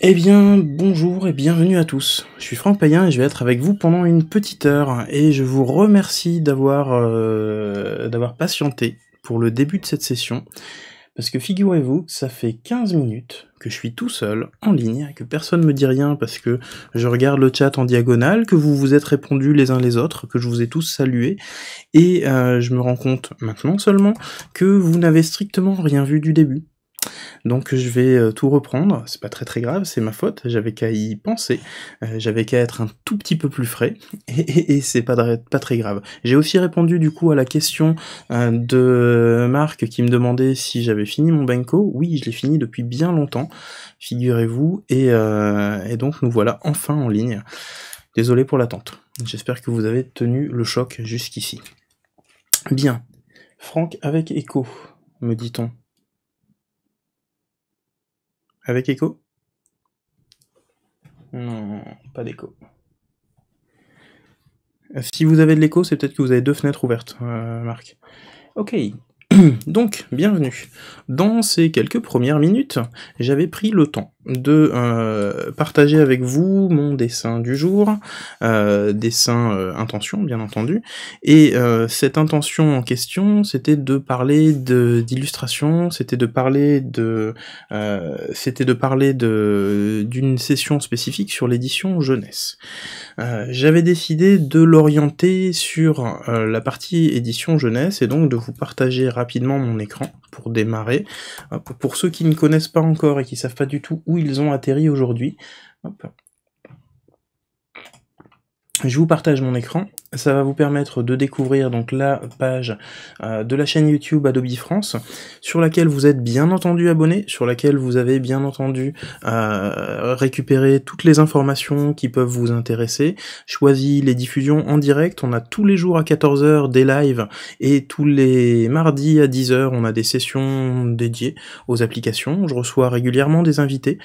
Eh bien, bonjour et bienvenue à tous. Je suis Franck Payen et je vais être avec vous pendant une petite heure et je vous remercie d'avoir euh, d'avoir patienté pour le début de cette session parce que figurez-vous ça fait 15 minutes que je suis tout seul en ligne et que personne ne me dit rien parce que je regarde le chat en diagonale, que vous vous êtes répondu les uns les autres, que je vous ai tous salués et euh, je me rends compte maintenant seulement que vous n'avez strictement rien vu du début. Donc je vais euh, tout reprendre, c'est pas très très grave, c'est ma faute, j'avais qu'à y penser, euh, j'avais qu'à être un tout petit peu plus frais, et, c'est pas, très grave. J'ai aussi répondu du coup à la question euh, de Marc qui me demandait si j'avais fini mon Benko, oui je l'ai fini depuis bien longtemps, figurez-vous, et, et donc nous voilà enfin en ligne. Désolé pour l'attente, j'espère que vous avez tenu le choc jusqu'ici. Bien, Franck avec écho, me dit-on. Avec écho Non, pas d'écho. Euh, si vous avez de l'écho, c'est peut-être que vous avez deux fenêtres ouvertes, euh, Marc. Ok, Donc, bienvenue. Dans ces quelques premières minutes, j'avais pris le temps de euh, partager avec vous mon dessin du jour, euh, dessin euh, intention bien entendu, et cette intention en question, c'était de parler d'illustration, c'était de parler de, c'était de parler de d'une session spécifique sur l'édition jeunesse. J'avais décidé de l'orienter sur la partie édition jeunesse et donc de vous partager rapidement mon écran pour démarrer. Euh, pour ceux qui ne connaissent pas encore et qui savent pas du tout où ils ont atterri aujourd'hui, je vous partage mon écran, ça va vous permettre de découvrir donc la page euh, de la chaîne YouTube Adobe France, sur laquelle vous êtes bien entendu abonné, sur laquelle vous avez bien entendu euh, récupéré toutes les informations qui peuvent vous intéresser, choisi les diffusions en direct, on a tous les jours à 14h des lives et tous les mardis à 10h on a des sessions dédiées aux applications, je reçois régulièrement des invités,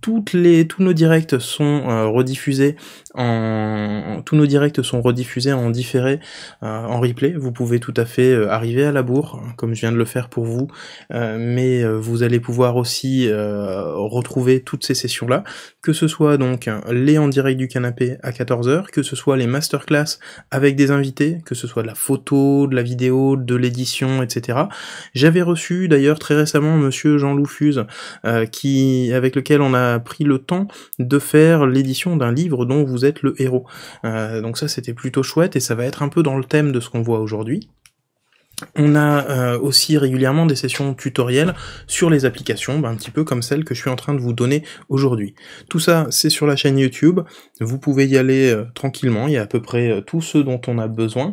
toutes les, tous nos directs sont euh, rediffusés en, tous nos directs sont rediffusés en différé, euh, en replay. Vous pouvez tout à fait euh, arriver à la bourre, comme je viens de le faire pour vous, euh, mais vous allez pouvoir aussi retrouver toutes ces sessions-là, que ce soit donc les en direct du canapé à 14h, que ce soit les masterclass avec des invités, que ce soit de la photo, de la vidéo, de l'édition, etc. J'avais reçu d'ailleurs très récemment Monsieur Jean Loufuse, qui avec lequel on a pris le temps de faire l'édition d'un livre dont vous vous êtes le héros. Euh, donc ça c'était plutôt chouette et ça va être un peu dans le thème de ce qu'on voit aujourd'hui. On a euh, aussi régulièrement des sessions tutorielles sur les applications, ben, un petit peu comme celle que je suis en train de vous donner aujourd'hui. Tout ça, c'est sur la chaîne YouTube. Vous pouvez y aller euh, tranquillement. Il y a à peu près tout tous dont on a besoin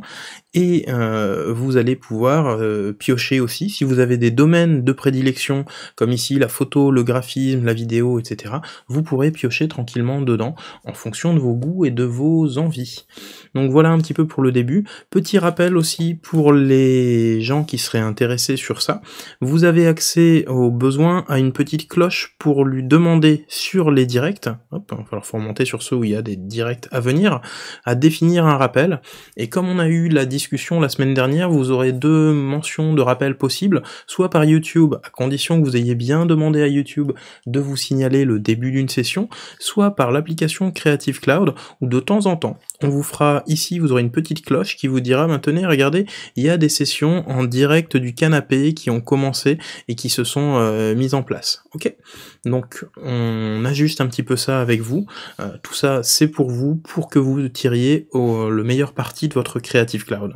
et euh, vous allez pouvoir euh, piocher aussi si vous avez des domaines de prédilection comme ici la photo, le graphisme, la vidéo, etc. Vous pourrez piocher tranquillement dedans en fonction de vos goûts et de vos envies. Donc voilà un petit peu pour le début. Petit rappel aussi pour les gens qui seraient intéressés sur ça, vous avez accès aux besoins à une petite cloche pour lui demander sur les directs, hop, il va falloir remonter sur ceux où il y a des directs à venir, à définir un rappel. Et comme on a eu la discussion la semaine dernière, vous aurez deux mentions de rappel possibles, soit par YouTube, à condition que vous ayez bien demandé à YouTube de vous signaler le début d'une session, soit par l'application Creative Cloud, ou de temps en temps, on vous fera ici, vous aurez une petite cloche qui vous dira maintenez, regardez, il y a des sessions en direct du canapé qui ont commencé et qui se sont euh, mises en place. Ok Donc on ajuste un petit peu ça avec vous. Euh, tout ça, c'est pour vous, pour que vous tiriez au, le meilleur parti de votre Creative Cloud.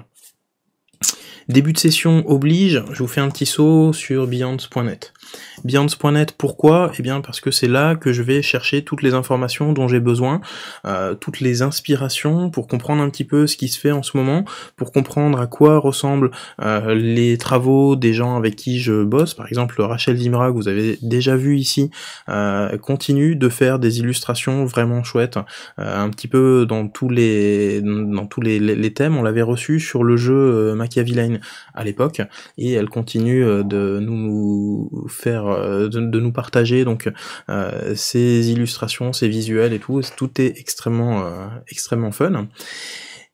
Début de session oblige, je vous fais un petit saut sur Beyonds.net. Beyonds.net, pourquoi Eh bien parce que c'est là que je vais chercher toutes les informations dont j'ai besoin, euh, toutes les inspirations pour comprendre un petit peu ce qui se fait en ce moment, pour comprendre à quoi ressemblent euh, les travaux des gens avec qui je bosse. Par exemple, Rachel Zimra, que vous avez déjà vu ici, euh, continue de faire des illustrations vraiment chouettes, un petit peu dans tous les dans tous les, thèmes. On l'avait reçu sur le jeu Machiavellian à l'époque, et elle continue de nous, nous faire faire, euh, de, nous partager donc euh, illustrations, ces visuels et tout. Tout est extrêmement, euh, extrêmement fun.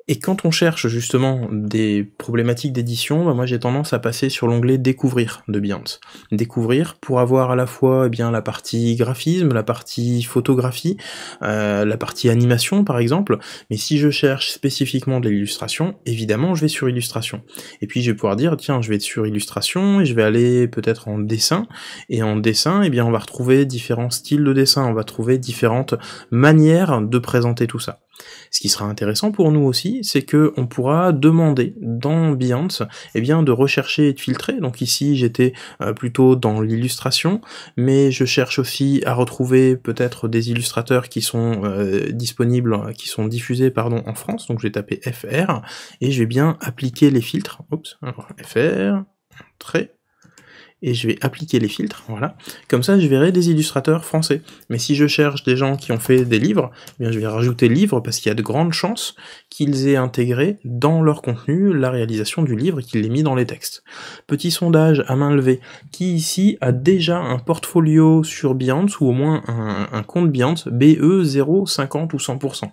Et quand on cherche justement des problématiques d'édition, bah, moi j'ai tendance à passer sur l'onglet découvrir de biant Découvrir pour avoir à la fois eh bien la partie graphisme, la partie photographie, euh, la partie animation par exemple. Mais si je cherche spécifiquement de l'illustration, évidemment je vais sur illustration. Et puis je vais pouvoir dire tiens je vais être sur illustration et je vais aller peut-être en dessin. Et en dessin, eh bien on va retrouver différents styles de dessin, on va trouver différentes manières de présenter tout ça. Ce qui sera intéressant pour nous aussi, c'est que on pourra demander dans Beyond eh bien, de rechercher et de filtrer. Donc ici, j'étais euh, plutôt dans l'illustration, mais je cherche aussi à retrouver peut-être des illustrateurs qui sont euh, disponibles, qui sont diffusés pardon, en France. Donc je vais taper FR et je vais bien appliquer les filtres. alors FR, entrée, et je vais appliquer les filtres, voilà. Comme ça, je verrai des illustrateurs français. Mais si je cherche des gens qui ont fait des livres, eh bien je vais rajouter livres » parce qu'il y a de grandes chances qu'ils aient intégré dans leur contenu la réalisation du livre et qu'ils l'aient mis dans les textes. Petit sondage à main levée. Qui ici a déjà un portfolio sur Behance ou au moins un, compte Behance BE 0, 50 ou 100%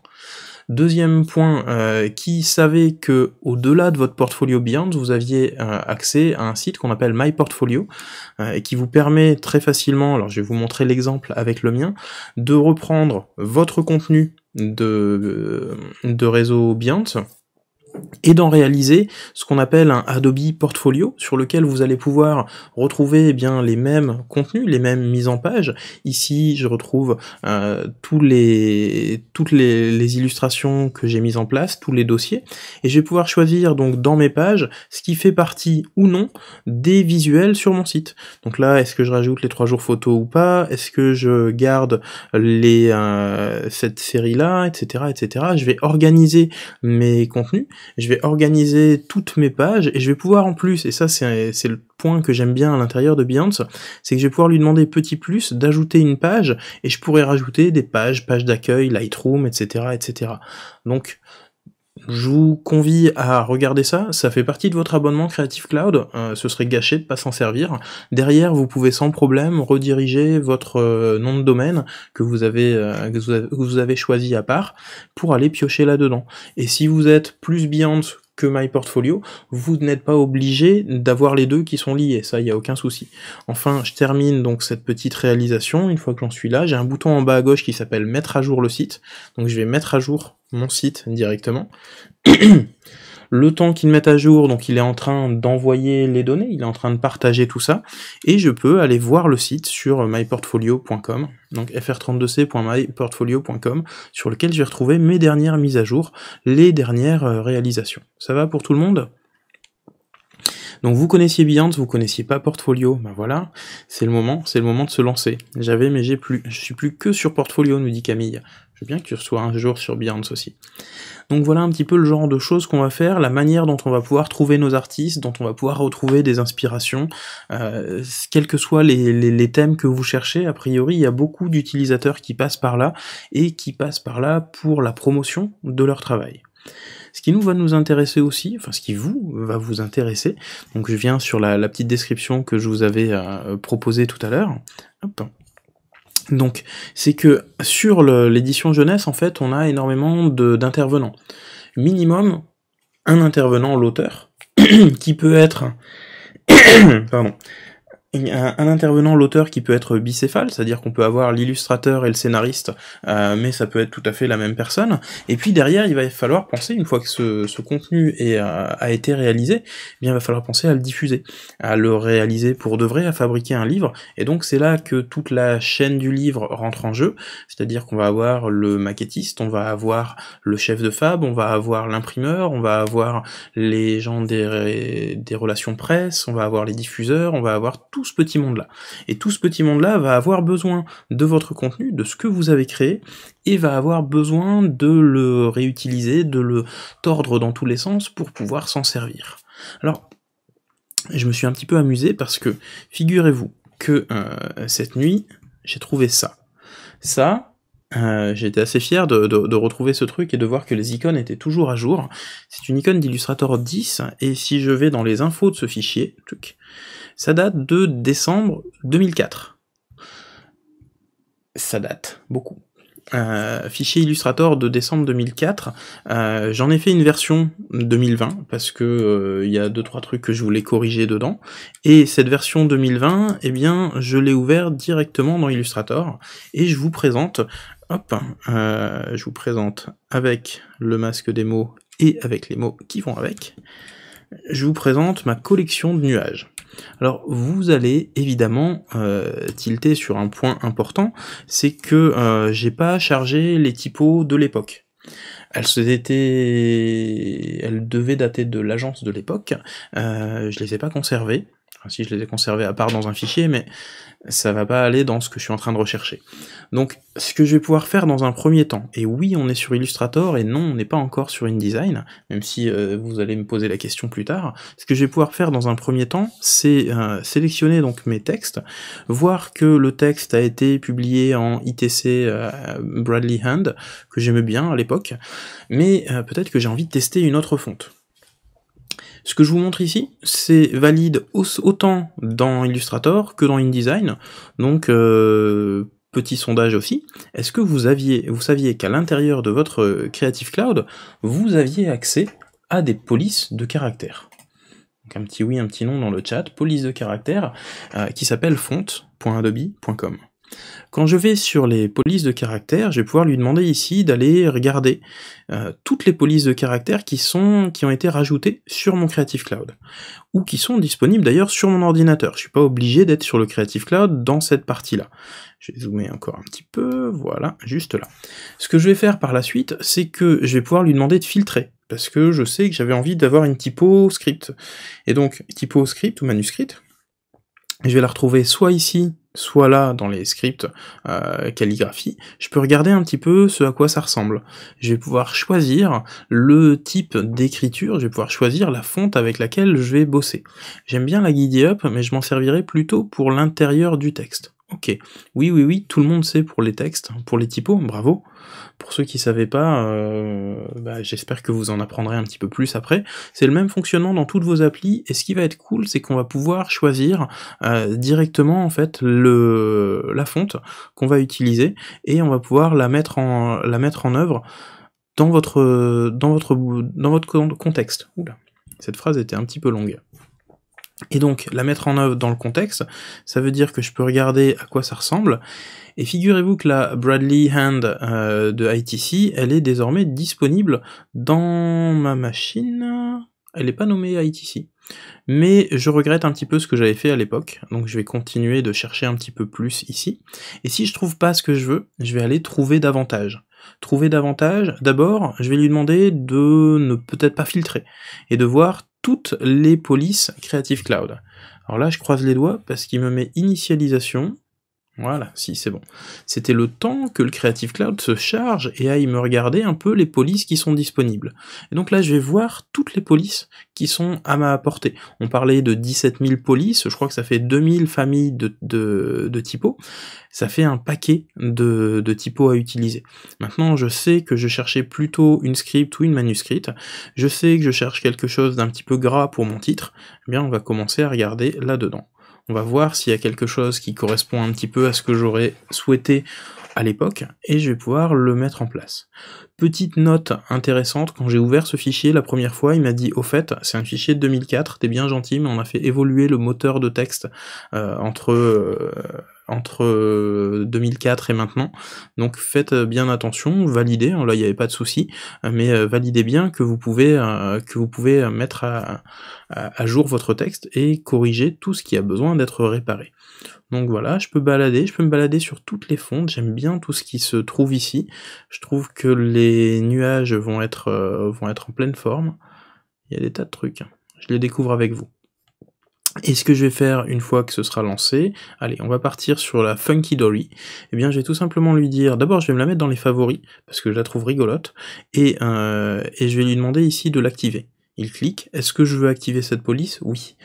Deuxième point, euh, qui savait que au-delà de votre portfolio Beyond, vous aviez euh, accès à un site qu'on appelle My Portfolio euh, et qui vous permet très facilement, alors je vais vous montrer l'exemple avec le mien, de reprendre votre contenu de, de réseau Beyond et d'en réaliser ce qu'on appelle un Adobe Portfolio, sur lequel vous allez pouvoir retrouver eh bien les mêmes contenus, les mêmes mises en page. Ici, je retrouve euh, tous les, toutes les, illustrations que j'ai mises en place, tous les dossiers, et je vais pouvoir choisir donc dans mes pages ce qui fait partie ou non des visuels sur mon site. Donc là, est-ce que je rajoute les trois jours photos ou pas Est-ce que je garde les euh, cette série là, etc., etc. Je vais organiser mes contenus je vais organiser toutes mes pages et je vais pouvoir en plus, et ça c'est le point que j'aime bien à l'intérieur de Behance, c'est que je vais pouvoir lui demander petit plus d'ajouter une page et je pourrais rajouter des pages, pages d'accueil, Lightroom, etc., etc. Donc je vous convie à regarder ça, ça fait partie de votre abonnement Creative Cloud, euh, ce serait gâché de pas s'en servir. Derrière, vous pouvez sans problème rediriger votre euh, nom de domaine que vous, avez, euh, vous avez choisi à part pour aller piocher là-dedans. Et si vous êtes plus Beyond que My Portfolio, vous n'êtes pas obligé d'avoir les deux qui sont liés, ça il n'y a aucun souci. Enfin, je termine donc cette petite réalisation, une fois que j'en suis là, j'ai un bouton en bas à gauche qui s'appelle mettre à jour le site, donc je vais mettre à jour mon site directement. le temps qu'il mette à jour, donc il est en train d'envoyer les données, il est en train de partager tout ça, et je peux aller voir le site sur myportfolio.com, donc fr32c.myportfolio.com, sur lequel j'ai retrouvé mes dernières mises à jour, les dernières euh, réalisations. Ça va pour tout le monde donc vous connaissiez Behance, vous connaissiez pas Portfolio, ben voilà, c'est le moment, c'est le moment de se lancer. J'avais mais j'ai plus, je suis plus que sur Portfolio, nous dit Camille bien que tu reçois un jour sur Beyond aussi. Donc voilà un petit peu le genre de choses qu'on va faire, la manière dont on va pouvoir trouver nos artistes, dont on va pouvoir retrouver des inspirations, euh, quels que soient les, thèmes que vous cherchez, a priori il y a beaucoup d'utilisateurs qui passent par là et qui passent par là pour la promotion de leur travail. Ce qui nous va nous intéresser aussi, enfin ce qui vous va vous intéresser, donc je viens sur la, petite description que je vous avais euh, proposée tout à l'heure. Donc, c'est que sur l'édition jeunesse, en fait, on a énormément d'intervenants. Minimum, un intervenant, l'auteur, qui peut être pardon, un, intervenant, l'auteur qui peut être bicéphale, c'est-à-dire qu'on peut avoir l'illustrateur et le scénariste, euh, mais ça peut être tout à fait la même personne. Et puis derrière, il va falloir penser, une fois que ce, ce contenu est, euh, a été réalisé, eh bien, il va falloir penser à le diffuser, à le réaliser pour de vrai, à fabriquer un livre. Et donc c'est là que toute la chaîne du livre rentre en jeu, c'est-à-dire qu'on va avoir le maquettiste, on va avoir le chef de fab, on va avoir l'imprimeur, on va avoir les gens des, des relations presse, on va avoir les diffuseurs, on va avoir tout ce petit monde-là. Et tout ce petit monde-là va avoir besoin de votre contenu, de ce que vous avez créé, et va avoir besoin de le réutiliser, de le tordre dans tous les sens pour pouvoir s'en servir. Alors, je me suis un petit peu amusé parce que figurez-vous que euh, cette nuit, j'ai trouvé ça. Ça, euh, j'étais assez fier de, retrouver ce truc et de voir que les icônes étaient toujours à jour. C'est une icône d'Illustrator 10, et si je vais dans les infos de ce fichier, truc, ça date de décembre 2004. Ça date beaucoup. Euh, fichier Illustrator de décembre 2004. Euh, j'en ai fait une version 2020 parce que il euh, y a deux trois trucs que je voulais corriger dedans. Et cette version 2020, eh bien, je l'ai ouvert directement dans Illustrator et je vous présente. Hop, euh, je vous présente avec le masque des mots et avec les mots qui vont avec. Je vous présente ma collection de nuages. Alors vous allez évidemment euh, tilter sur un point important, c'est que euh, j'ai pas chargé les typos de l'époque. Elles, étaient... Elles devaient dater de l'agence de l'époque, je euh, je les ai pas conservées, si je les ai conservés à part dans un fichier, mais ça va pas aller dans ce que je suis en train de rechercher. Donc, ce que je vais pouvoir faire dans un premier temps, et oui, on est sur Illustrator, et non, on n'est pas encore sur InDesign, même si euh, vous allez me poser la question plus tard, ce que je vais pouvoir faire dans un premier temps, c'est euh, sélectionner donc mes textes, voir que le texte a été publié en ITC euh, Bradley Hand, que j'aimais bien à l'époque, mais peut-être que j'ai envie de tester une autre fonte. Ce que je vous montre ici, c'est valide autant dans Illustrator que dans InDesign. Donc, euh, petit sondage aussi, est-ce que vous, aviez, vous saviez qu'à l'intérieur de votre euh, Creative Cloud, vous aviez accès à des polices de caractère un petit oui, un petit non dans le chat, Polices de caractère, euh, qui s'appelle font.adobe.com. Quand je vais sur les polices de caractère, je vais pouvoir lui demander ici d'aller regarder euh, toutes les polices de caractère qui, sont, qui ont été rajoutées sur mon Creative Cloud, ou qui sont disponibles d'ailleurs sur mon ordinateur. Je ne suis pas obligé d'être sur le Creative Cloud dans cette partie-là. Je vais zoomer encore un petit peu, voilà, juste là. Ce que je vais faire par la suite, c'est que je vais pouvoir lui demander de filtrer parce que je sais que j'avais envie d'avoir une typo script. Et donc, typo script ou manuscrite, je vais la retrouver soit ici soit là dans les scripts euh, calligraphie, je peux regarder un petit peu ce à quoi ça ressemble. Je vais pouvoir choisir le type d'écriture, je vais pouvoir choisir la fonte avec laquelle je vais bosser. J'aime bien la Giddy Up, mais je m'en servirai plutôt pour l'intérieur du texte. Ok, oui, oui, oui, tout le monde sait pour les textes, pour les typos, bravo pour ceux qui ne savaient pas, euh, bah, j'espère que vous en apprendrez un petit peu plus après. C'est le même fonctionnement dans toutes vos applis, et ce qui va être cool, c'est qu'on va pouvoir choisir euh, directement en fait la fonte qu'on va utiliser, et on va pouvoir la mettre en œuvre dans votre dans votre contexte. Oula, cette phrase était un petit peu longue. Et donc, la mettre en œuvre dans le contexte, ça veut dire que je peux regarder à quoi ça ressemble. Et figurez-vous que la Bradley Hand euh, de ITC, elle est désormais disponible dans ma machine. Elle n'est pas nommée ITC. Mais je regrette un petit peu ce que j'avais fait à l'époque, donc je vais continuer de chercher un petit peu plus ici. Et si je trouve pas ce que je veux, je vais aller trouver davantage. Trouver davantage, d'abord, je vais lui demander de ne peut-être pas filtrer, et de voir toutes les polices Creative Cloud. Alors là, je croise les doigts parce qu'il me met initialisation voilà, si, c'est bon. C'était le temps que le Creative Cloud se charge et aille me regarder un peu les polices qui sont disponibles. Et donc là, je vais voir toutes les polices qui sont à ma portée. On parlait de 17 000 polices, je crois que ça fait 2000 familles de, de, de typos. Ça fait un paquet de, de typos à utiliser. Maintenant, je sais que je cherchais plutôt une script ou une manuscrite. Je sais que je cherche quelque chose d'un petit peu gras pour mon titre. Eh bien, on va commencer à regarder là-dedans. On va voir s'il y a quelque chose qui correspond un petit peu à ce que j'aurais souhaité à l'époque et je vais pouvoir le mettre en place. Petite note intéressante, quand j'ai ouvert ce fichier la première fois, il m'a dit au fait, c'est un fichier de 2004, t'es bien gentil, mais on a fait évoluer le moteur de texte euh, entre euh, entre 2004 euh, et maintenant. Donc faites euh, bien attention, validez, hein, là il n'y avait pas de souci, mais euh, validez bien que vous pouvez, que vous pouvez mettre à, jour votre texte et corriger tout ce qui a besoin d'être réparé. Donc voilà, je peux balader, je peux me balader sur toutes les fontes, j'aime bien tout ce qui se trouve ici. Je trouve que les nuages vont être, vont être en pleine forme. Il y a des tas de trucs, hein. je les découvre avec vous. Et ce que je vais faire une fois que ce sera lancé, allez, on va partir sur la Funky Dory. Eh bien, je vais tout simplement lui dire, d'abord, je vais me la mettre dans les favoris, parce que je la trouve rigolote, et, euh, et je vais lui demander ici de l'activer. Il clique, est-ce que je veux activer cette police Oui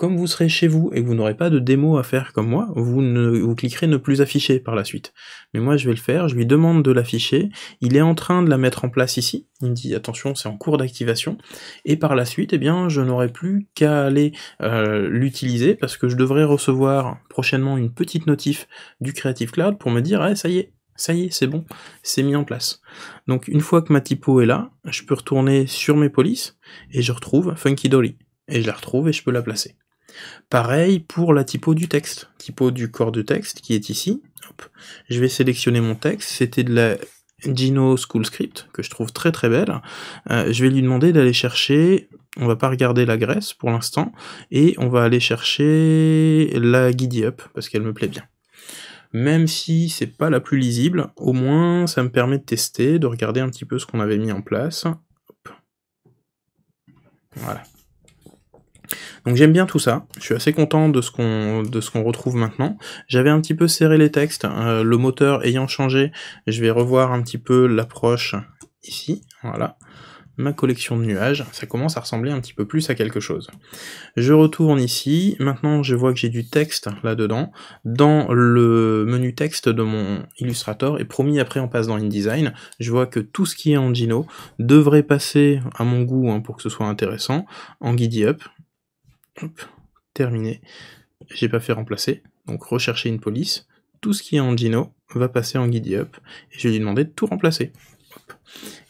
comme vous serez chez vous et que vous n'aurez pas de démo à faire comme moi, vous, ne, vous cliquerez ne plus afficher par la suite. Mais moi je vais le faire, je lui demande de l'afficher, il est en train de la mettre en place ici, il me dit attention c'est en cours d'activation, et par la suite eh bien je n'aurai plus qu'à aller euh, l'utiliser parce que je devrais recevoir prochainement une petite notif du Creative Cloud pour me dire ah, ça y est, ça y est, c'est bon, c'est mis en place. Donc une fois que ma typo est là, je peux retourner sur mes polices et je retrouve Funky Dolly. Et je la retrouve et je peux la placer. Pareil pour la typo du texte, typo du corps de texte qui est ici. Je vais sélectionner mon texte, c'était de la Gino School Script, que je trouve très très belle. Euh, je vais lui demander d'aller chercher, on va pas regarder la Grèce pour l'instant, et on va aller chercher la Giddy Up, parce qu'elle me plaît bien. Même si c'est pas la plus lisible, au moins ça me permet de tester, de regarder un petit peu ce qu'on avait mis en place. Voilà. Donc j'aime bien tout ça, je suis assez content de ce qu'on de ce qu'on retrouve maintenant. J'avais un petit peu serré les textes, euh, le moteur ayant changé, je vais revoir un petit peu l'approche ici, voilà ma collection de nuages, ça commence à ressembler un petit peu plus à quelque chose. Je retourne ici, maintenant je vois que j'ai du texte là-dedans, dans le menu texte de mon Illustrator, et promis après on passe dans InDesign, je vois que tout ce qui est en Gino devrait passer à mon goût, hein, pour que ce soit intéressant, en Guide Up, terminé. J'ai pas fait remplacer, donc rechercher une police. Tout ce qui est en Gino va passer en Guide Up, et je vais lui demander de tout remplacer.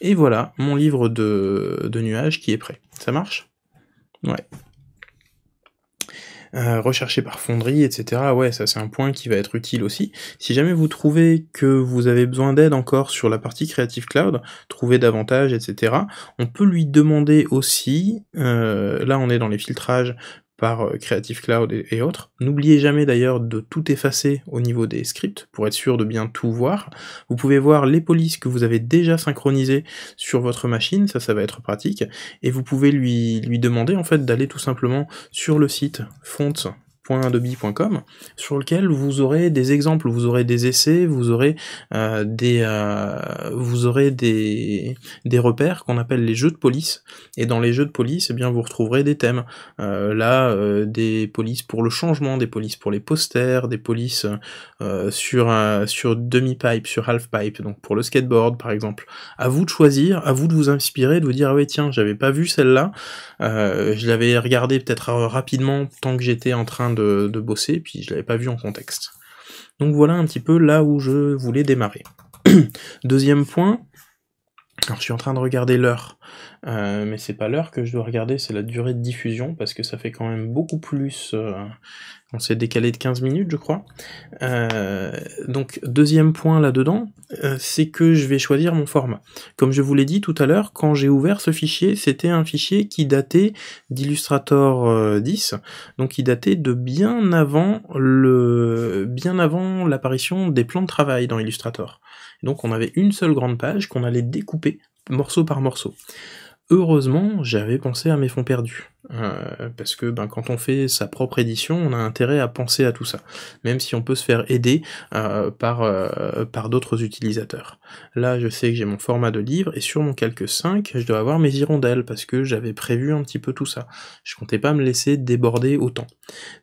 Et voilà, mon livre de, de nuages qui est prêt. Ça marche Ouais. Rechercher recherché par fonderie, etc. Ouais, ça c'est un point qui va être utile aussi. Si jamais vous trouvez que vous avez besoin d'aide encore sur la partie Creative Cloud, trouver davantage, etc., on peut lui demander aussi, euh, là on est dans les filtrages par euh, Creative Cloud et, autres. N'oubliez jamais d'ailleurs de tout effacer au niveau des scripts pour être sûr de bien tout voir. Vous pouvez voir les polices que vous avez déjà synchronisées sur votre machine, ça ça va être pratique, et vous pouvez lui, lui demander en fait d'aller tout simplement sur le site fonte sur lequel vous aurez des exemples, vous aurez des essais, vous aurez euh, des euh, vous aurez des, des repères qu'on appelle les jeux de police et dans les jeux de police eh bien vous retrouverez des thèmes euh, là des polices pour le changement, des polices pour les posters, des polices sur sur demi pipe, sur half pipe donc pour le skateboard par exemple. À vous de choisir, à vous de vous inspirer, de vous dire ah ouais tiens j'avais pas vu celle-là, je l'avais regardée peut-être rapidement tant que j'étais en train de, bosser, puis je l'avais pas vu en contexte. Donc voilà un petit peu là où je voulais démarrer. Deuxième point, je suis en train de regarder l'heure, euh, mais c'est pas l'heure que je dois regarder, c'est la durée de diffusion, parce que ça fait quand même beaucoup plus. Euh, on s'est décalé de 15 minutes, je crois. Euh, donc, deuxième point là-dedans, c'est que je vais choisir mon format. Comme je vous l'ai dit tout à l'heure, quand j'ai ouvert ce fichier, c'était un fichier qui datait d'Illustrator 10, donc qui datait de bien avant le, bien avant l'apparition des plans de travail dans Illustrator. Donc, on avait une seule grande page qu'on allait découper morceau par morceau. Heureusement, j'avais pensé à mes fonds perdus. Euh, parce que ben, quand on fait sa propre édition, on a intérêt à penser à tout ça, même si on peut se faire aider euh, par, euh, par d'autres utilisateurs. Là, je sais que j'ai mon format de livre, et sur mon calque 5, je dois avoir mes hirondelles, parce que j'avais prévu un petit peu tout ça. Je comptais pas me laisser déborder autant.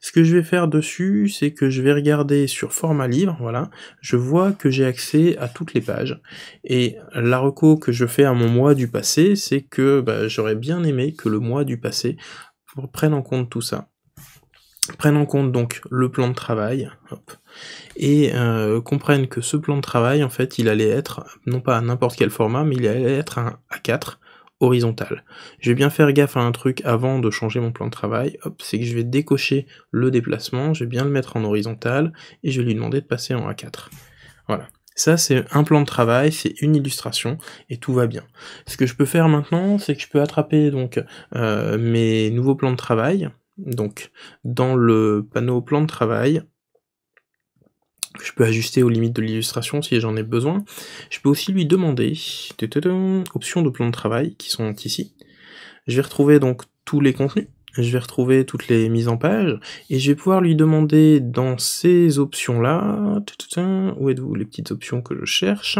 Ce que je vais faire dessus, c'est que je vais regarder sur format livre, voilà, je vois que j'ai accès à toutes les pages, et la reco que je fais à mon mois du passé, c'est que bah, j'aurais bien aimé que le mois du passé prenne en compte tout ça. Prenne en compte donc le plan de travail, et euh, comprenne que ce plan de travail, en fait, il allait être, non pas à n'importe quel format, mais il allait être un A4 horizontal. Je vais bien faire gaffe à un truc avant de changer mon plan de travail, c'est que je vais décocher le déplacement, je vais bien le mettre en horizontal, et je vais lui demander de passer en A4. Voilà. Ça, c'est un plan de travail, c'est une illustration, et tout va bien. Ce que je peux faire maintenant, c'est que je peux attraper donc euh, mes nouveaux plans de travail. Donc, dans le panneau plan de travail, je peux ajuster aux limites de l'illustration si j'en ai besoin. Je peux aussi lui demander options de plan de travail qui sont ici. Je vais retrouver donc tous les contenus je vais retrouver toutes les mises en page et je vais pouvoir lui demander dans ces options-là, où êtes-vous les petites options que je cherche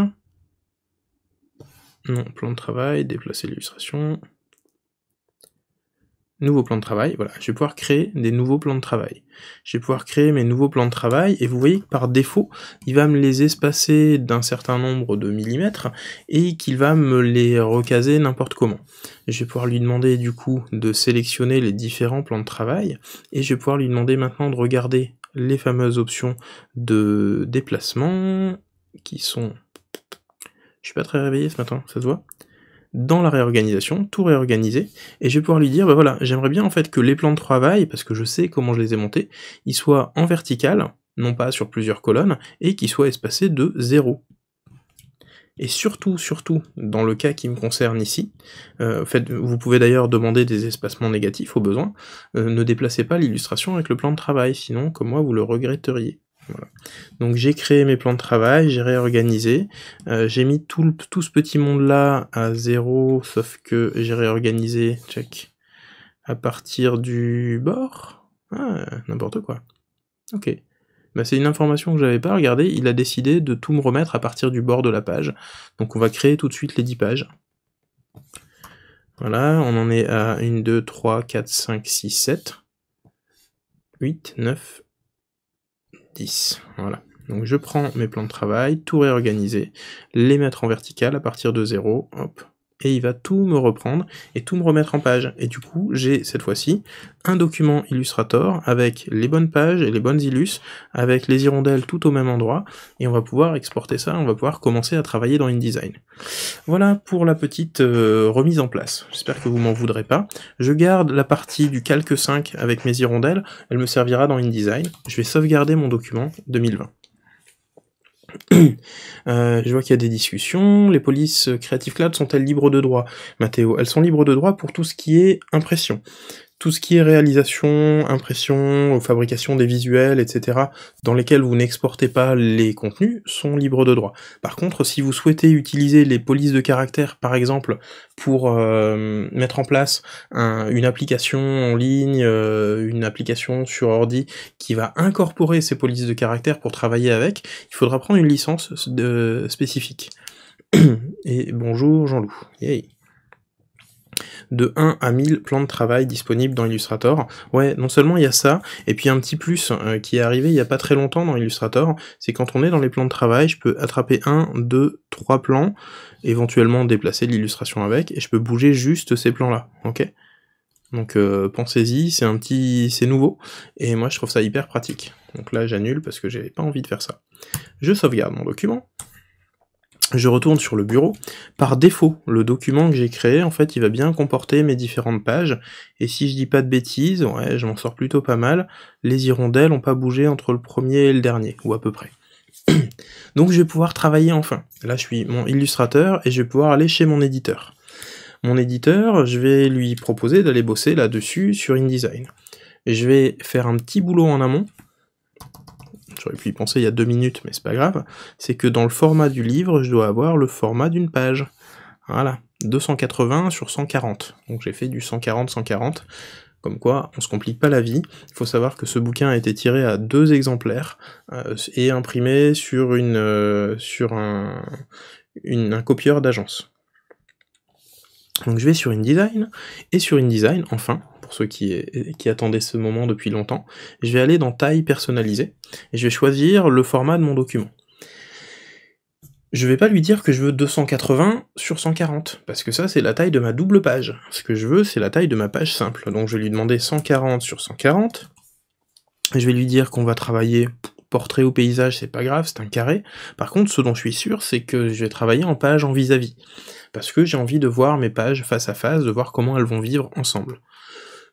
Non, plan de travail, déplacer l'illustration nouveau plan de travail, voilà, je vais pouvoir créer des nouveaux plans de travail. Je vais pouvoir créer mes nouveaux plans de travail et vous voyez que par défaut, il va me les espacer d'un certain nombre de millimètres et qu'il va me les recaser n'importe comment. Je vais pouvoir lui demander du coup de sélectionner les différents plans de travail et je vais pouvoir lui demander maintenant de regarder les fameuses options de déplacement qui sont... Je suis pas très réveillé ce matin, ça se voit dans la réorganisation, tout réorganiser, et je vais pouvoir lui dire, bah voilà, j'aimerais bien en fait que les plans de travail, parce que je sais comment je les ai montés, ils soient en vertical, non pas sur plusieurs colonnes, et qu'ils soient espacés de 0. Et surtout, surtout, dans le cas qui me concerne ici, euh, vous pouvez d'ailleurs demander des espacements négatifs au besoin, euh, ne déplacez pas l'illustration avec le plan de travail, sinon, comme moi, vous le regretteriez. Donc j'ai créé mes plans de travail, j'ai réorganisé, euh, j'ai mis tout, tout ce petit monde là à zéro, sauf que j'ai réorganisé, check, à partir du bord Ah, n'importe quoi. Ok. Bah, c'est une information que je n'avais pas regardez il a décidé de tout me remettre à partir du bord de la page. Donc on va créer tout de suite les 10 pages. Voilà, on en est à 1, 2, 3, 4, 5, 6, 7, 8, 9, voilà. Donc je prends mes plans de travail, tout réorganiser, les mettre en vertical à partir de 0, hop, et il va tout me reprendre et tout me remettre en page. Et du coup, j'ai cette fois-ci un document Illustrator avec les bonnes pages et les bonnes illus, avec les hirondelles tout au même endroit, et on va pouvoir exporter ça, on va pouvoir commencer à travailler dans InDesign. Voilà pour la petite euh, remise en place. J'espère que vous m'en voudrez pas. Je garde la partie du calque 5 avec mes hirondelles, elle me servira dans InDesign. Je vais sauvegarder mon document 2020. Euh, je vois qu'il y a des discussions. Les polices euh, Creative Cloud sont-elles libres de droit Mathéo, elles sont libres de droit pour tout ce qui est impression tout ce qui est réalisation, impression, fabrication des visuels, etc., dans lesquels vous n'exportez pas les contenus, sont libres de droit. Par contre, si vous souhaitez utiliser les polices de caractère, par exemple, pour euh, mettre en place une application en ligne, euh, une application sur ordi, qui va incorporer ces polices de caractère pour travailler avec, il faudra prendre une licence euh, spécifique. Et bonjour Jean-Loup. Yay de 1 à 1000 plans de travail disponibles dans Illustrator. Ouais, non seulement il y a ça, et puis un petit plus euh, qui est arrivé il n'y a pas très longtemps dans Illustrator, c'est quand on est dans les plans de travail, je peux attraper 1, 2, 3 plans, éventuellement déplacer l'illustration avec, et je peux bouger juste ces plans-là, ok donc euh, pensez-y, c'est un petit, c'est nouveau, et moi je trouve ça hyper pratique. Donc là j'annule parce que j'avais pas envie de faire ça. Je sauvegarde mon document je retourne sur le bureau. Par défaut, le document que j'ai créé, en fait, il va bien comporter mes différentes pages. Et si je dis pas de bêtises, ouais, je m'en sors plutôt pas mal. Les hirondelles n'ont pas bougé entre le premier et le dernier, ou à peu près. Donc je vais pouvoir travailler enfin. Là, je suis mon illustrateur et je vais pouvoir aller chez mon éditeur. Mon éditeur, je vais lui proposer d'aller bosser là-dessus sur InDesign. Je vais faire un petit boulot en amont j'aurais pu y penser il y a deux minutes, mais c'est pas grave, c'est que dans le format du livre, je dois avoir le format d'une page. Voilà, 280 sur 140. Donc j'ai fait du 140-140. Comme quoi, on se complique pas la vie. Il faut savoir que ce bouquin a été tiré à deux exemplaires euh, et imprimé sur, une, euh, sur un, une, un copieur d'agence. Donc je vais sur InDesign, et sur InDesign, enfin, pour ceux qui, attendaient ce moment depuis longtemps. Je vais aller dans taille personnalisée et je vais choisir le format de mon document. Je vais pas lui dire que je veux 280 sur 140, parce que ça c'est la taille de ma double page. Ce que je veux c'est la taille de ma page simple. Donc je vais lui demander 140 sur 140. Je vais lui dire qu'on va travailler portrait ou paysage, c'est pas grave, c'est un carré. Par contre, ce dont je suis sûr, c'est que je vais travailler en page en vis à -vis, parce que j'ai envie de voir mes pages face à face, de voir comment elles vont vivre ensemble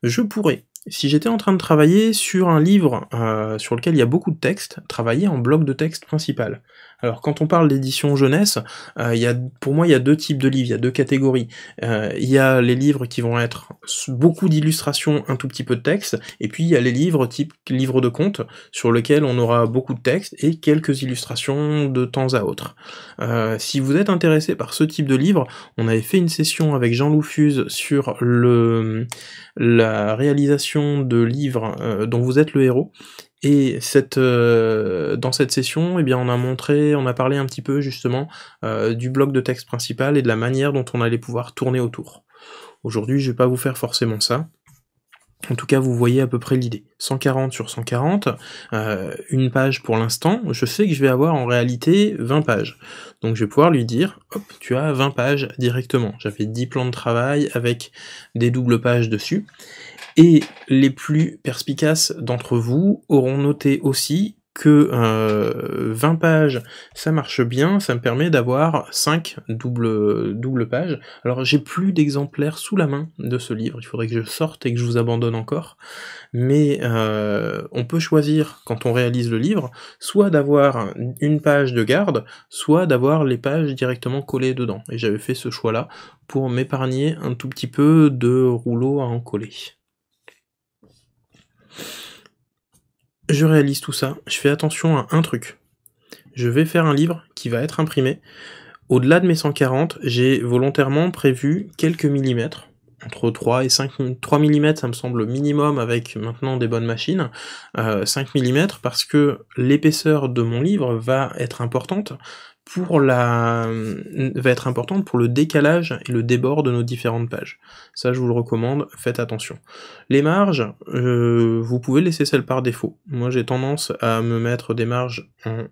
je pourrais, si j'étais en train de travailler sur un livre euh, sur lequel il y a beaucoup de texte, travailler en bloc de texte principal. Alors quand on parle d'édition jeunesse, euh, pour moi il y a deux types de livres, il y a deux catégories. Euh, il y a les livres qui vont être beaucoup d'illustrations, un tout petit peu de texte, et puis il y a les livres type livre de contes, sur lesquels on aura beaucoup de texte et quelques illustrations de temps à autre. Euh, si vous êtes intéressé par ce type de livre, on avait fait une session avec Jean Loufuse sur la réalisation de livres dont vous êtes le héros, et cette, euh, dans cette session, eh bien, on a montré, on a parlé un petit peu justement euh, du bloc de texte principal et de la manière dont on allait pouvoir tourner autour. Aujourd'hui, je ne vais pas vous faire forcément ça. En tout cas, vous voyez à peu près l'idée. 140 sur 140, euh, une page pour l'instant. Je sais que je vais avoir en réalité 20 pages. Donc je vais pouvoir lui dire, hop, tu as 20 pages directement. J'avais 10 plans de travail avec des doubles pages dessus. Et les plus perspicaces d'entre vous auront noté aussi que 20 euh, pages, ça marche bien, ça me permet d'avoir 5 doubles, double pages. Alors j'ai plus d'exemplaires sous la main de ce livre, il faudrait que je sorte et que je vous abandonne encore, mais euh, on peut choisir, quand on réalise le livre, soit d'avoir une page de garde, soit d'avoir les pages directement collées dedans. Et j'avais fait ce choix-là pour m'épargner un tout petit peu de rouleau à en coller. Je réalise tout ça, je fais attention à un truc. Je vais faire un livre qui va être imprimé. Au-delà de mes 140, j'ai volontairement prévu quelques millimètres entre 3 et 5 3 mm ça me semble minimum avec maintenant des bonnes machines 5 euh, mm parce que l'épaisseur de mon livre va être importante pour la euh, va être importante pour le décalage et le débord de nos différentes pages. Ça, je vous le recommande, faites attention. Les marges, euh, vous pouvez laisser celles par défaut. Moi, j'ai tendance à me mettre des marges en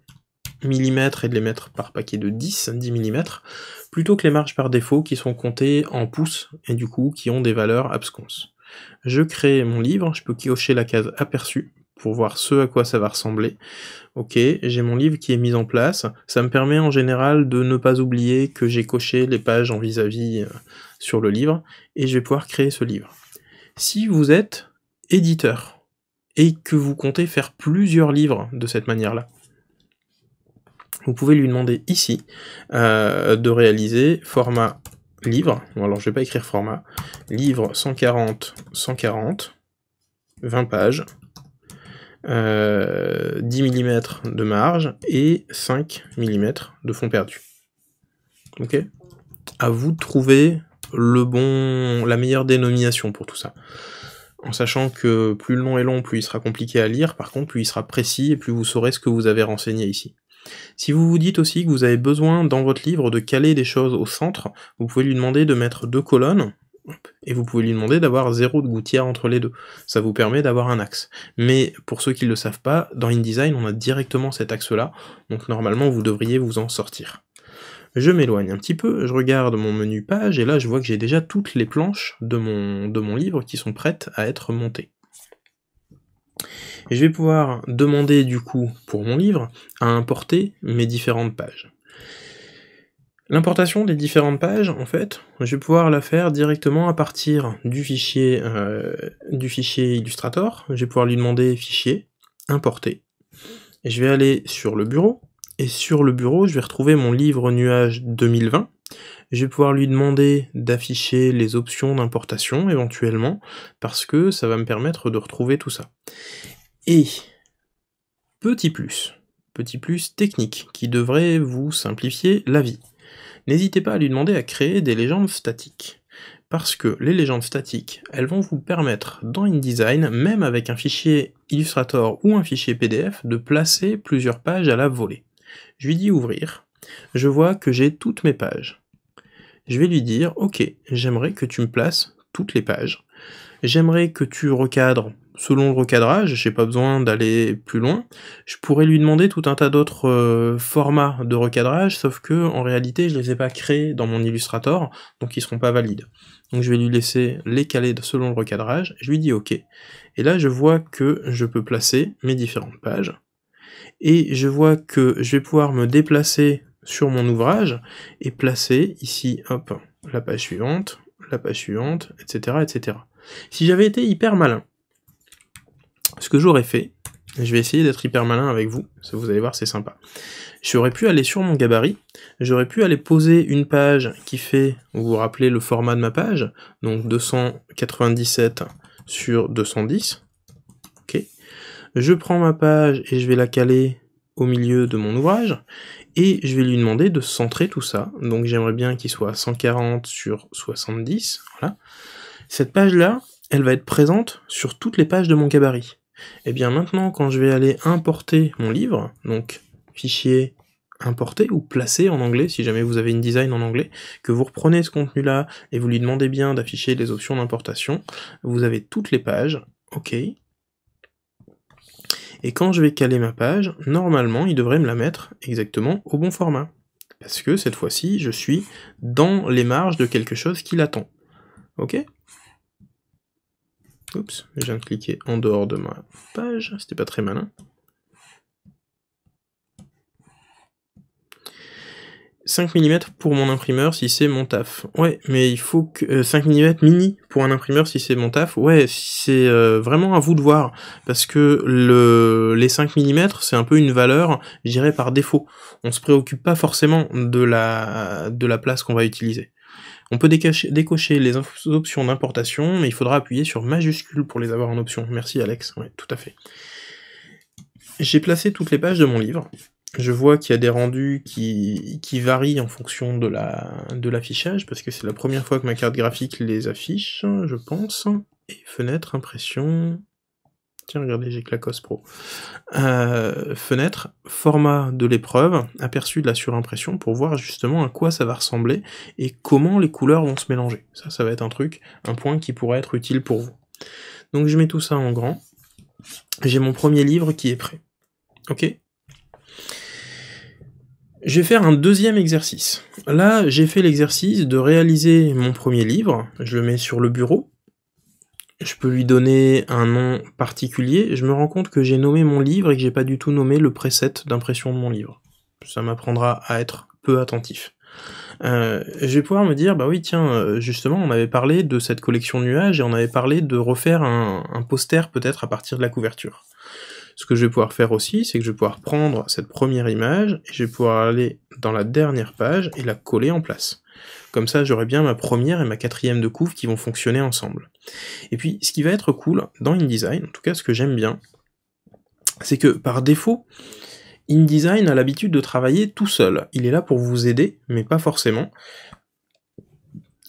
et de les mettre par paquet de 10, 10 mm, plutôt que les marges par défaut qui sont comptées en pouces et du coup qui ont des valeurs absconses. Je crée mon livre, je peux cocher la case aperçu pour voir ce à quoi ça va ressembler. Ok, j'ai mon livre qui est mis en place. Ça me permet en général de ne pas oublier que j'ai coché les pages en vis à -vis sur le livre et je vais pouvoir créer ce livre. Si vous êtes éditeur et que vous comptez faire plusieurs livres de cette manière-là, vous pouvez lui demander ici euh, de réaliser format livre, bon, alors je ne vais pas écrire format, livre 140, 140, 20 pages, 10 euh, mm de marge et 5 mm de fond perdu. Ok À vous de trouver le bon, la meilleure dénomination pour tout ça. En sachant que plus le nom est long, plus il sera compliqué à lire, par contre, plus il sera précis et plus vous saurez ce que vous avez renseigné ici. Si vous vous dites aussi que vous avez besoin dans votre livre de caler des choses au centre, vous pouvez lui demander de mettre deux colonnes, et vous pouvez lui demander d'avoir zéro de gouttière entre les deux. Ça vous permet d'avoir un axe. Mais pour ceux qui ne le savent pas, dans InDesign, on a directement cet axe-là, donc normalement vous devriez vous en sortir. Je m'éloigne un petit peu, je regarde mon menu page, et là je vois que j'ai déjà toutes les planches de mon, de mon livre qui sont prêtes à être montées je vais pouvoir demander du coup pour mon livre à importer mes différentes pages. L'importation des différentes pages, en fait, je vais pouvoir la faire directement à partir du fichier, euh, du fichier Illustrator. Je vais pouvoir lui demander fichier, importer. je vais aller sur le bureau, et sur le bureau, je vais retrouver mon livre nuage 2020, je vais pouvoir lui demander d'afficher les options d'importation éventuellement, parce que ça va me permettre de retrouver tout ça. Et petit plus, petit plus technique, qui devrait vous simplifier la vie. N'hésitez pas à lui demander à créer des légendes statiques parce que les légendes statiques, elles vont vous permettre dans InDesign, même avec un fichier Illustrator ou un fichier PDF, de placer plusieurs pages à la volée. Je lui dis ouvrir, je vois que j'ai toutes mes pages je vais lui dire, ok, j'aimerais que tu me places toutes les pages, j'aimerais que tu recadres selon le recadrage, j'ai pas besoin d'aller plus loin. Je pourrais lui demander tout un tas d'autres euh, formats de recadrage, sauf que en réalité, je les ai pas créés dans mon Illustrator, donc ils seront pas valides. Donc je vais lui laisser les caler selon le recadrage, je lui dis OK. Et là, je vois que je peux placer mes différentes pages et je vois que je vais pouvoir me déplacer sur mon ouvrage et placer ici, hop, la page suivante, la page suivante, etc. etc. Si j'avais été hyper malin, ce que j'aurais fait, je vais essayer d'être hyper malin avec vous, ça vous allez voir c'est sympa. J'aurais pu aller sur mon gabarit, j'aurais pu aller poser une page qui fait, vous vous rappelez le format de ma page, donc 297 sur 210, ok. Je prends ma page et je vais la caler au milieu de mon ouvrage, et je vais lui demander de centrer tout ça. Donc j'aimerais bien qu'il soit 140 sur 70, voilà. Cette page-là, elle va être présente sur toutes les pages de mon gabarit. Et eh bien maintenant, quand je vais aller importer mon livre, donc fichier importer ou placer en anglais, si jamais vous avez une design en anglais, que vous reprenez ce contenu-là et vous lui demandez bien d'afficher les options d'importation, vous avez toutes les pages, ok, et quand je vais caler ma page, normalement, il devrait me la mettre exactement au bon format. Parce que cette fois-ci, je suis dans les marges de quelque chose qui l'attend. Ok Oups, je viens de cliquer en dehors de ma page, c'était pas très malin. 5 mm pour mon imprimeur si c'est mon taf. Ouais, mais il faut que 5 euh, mm mini pour un imprimeur si c'est mon taf. Ouais, c'est euh, vraiment à vous de voir parce que le les 5 mm, c'est un peu une valeur, je dirais par défaut. On se préoccupe pas forcément de la de la place qu'on va utiliser. On peut décocher les options d'importation, mais il faudra appuyer sur majuscule pour les avoir en option. Merci Alex. Ouais, tout à fait. J'ai placé toutes les pages de mon livre je vois qu'il y a des rendus qui, varient en fonction de la de l'affichage, parce que c'est la première fois que ma carte graphique les affiche, je pense. Et fenêtre, impression. Tiens, regardez, j'ai que Pro. Euh, fenêtre, format de l'épreuve, aperçu de la surimpression pour voir justement à quoi ça va ressembler et comment les couleurs vont se mélanger. Ça, ça va être un truc, un point qui pourrait être utile pour vous. Donc je mets tout ça en grand. J'ai mon premier livre qui est prêt. Ok je vais faire un deuxième exercice. Là, j'ai fait l'exercice de réaliser mon premier livre. Je le mets sur le bureau. Je peux lui donner un nom particulier. Je me rends compte que j'ai nommé mon livre et que j'ai pas du tout nommé le preset d'impression de mon livre. Ça m'apprendra à être peu attentif. Euh, je vais pouvoir me dire, bah oui, tiens, euh, justement, on avait parlé de cette collection de nuages et on avait parlé de refaire un poster peut-être à partir de la couverture. Ce que je vais pouvoir faire aussi, c'est que je vais pouvoir prendre cette première image et je vais pouvoir aller dans la dernière page et la coller en place. Comme ça, j'aurai bien ma première et ma quatrième de couve qui vont fonctionner ensemble. Et puis, ce qui va être cool dans InDesign, en tout cas ce que j'aime bien, c'est que par défaut, InDesign a l'habitude de travailler tout seul. Il est là pour vous aider, mais pas forcément.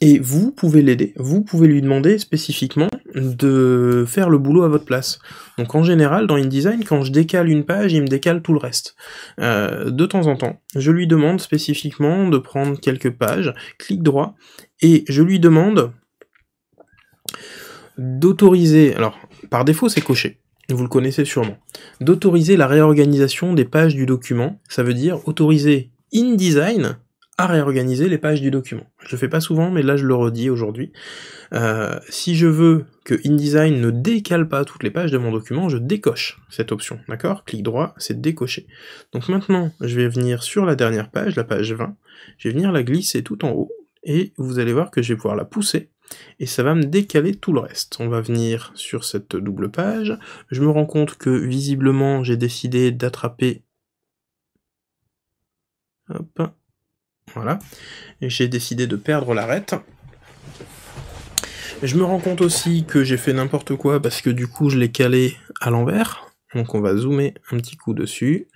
Et vous pouvez l'aider. Vous pouvez lui demander spécifiquement de faire le boulot à votre place. Donc en général, dans InDesign, quand je décale une page, il me décale tout le reste. Euh, de temps en temps, je lui demande spécifiquement de prendre quelques pages, clic droit, et je lui demande d'autoriser, alors par défaut c'est coché, vous le connaissez sûrement, d'autoriser la réorganisation des pages du document, ça veut dire autoriser InDesign à réorganiser les pages du document. Je le fais pas souvent, mais là je le redis aujourd'hui. Euh, si je veux que InDesign ne décale pas toutes les pages de mon document, je décoche cette option, d'accord Clic droit, c'est décocher. Donc maintenant, je vais venir sur la dernière page, la page 20, je vais venir la glisser tout en haut, et vous allez voir que je vais pouvoir la pousser, et ça va me décaler tout le reste. On va venir sur cette double page, je me rends compte que visiblement j'ai décidé d'attraper... Hop, voilà. Et j'ai décidé de perdre l'arête. Je me rends compte aussi que j'ai fait n'importe quoi parce que du coup je l'ai calé à l'envers. Donc on va zoomer un petit coup dessus.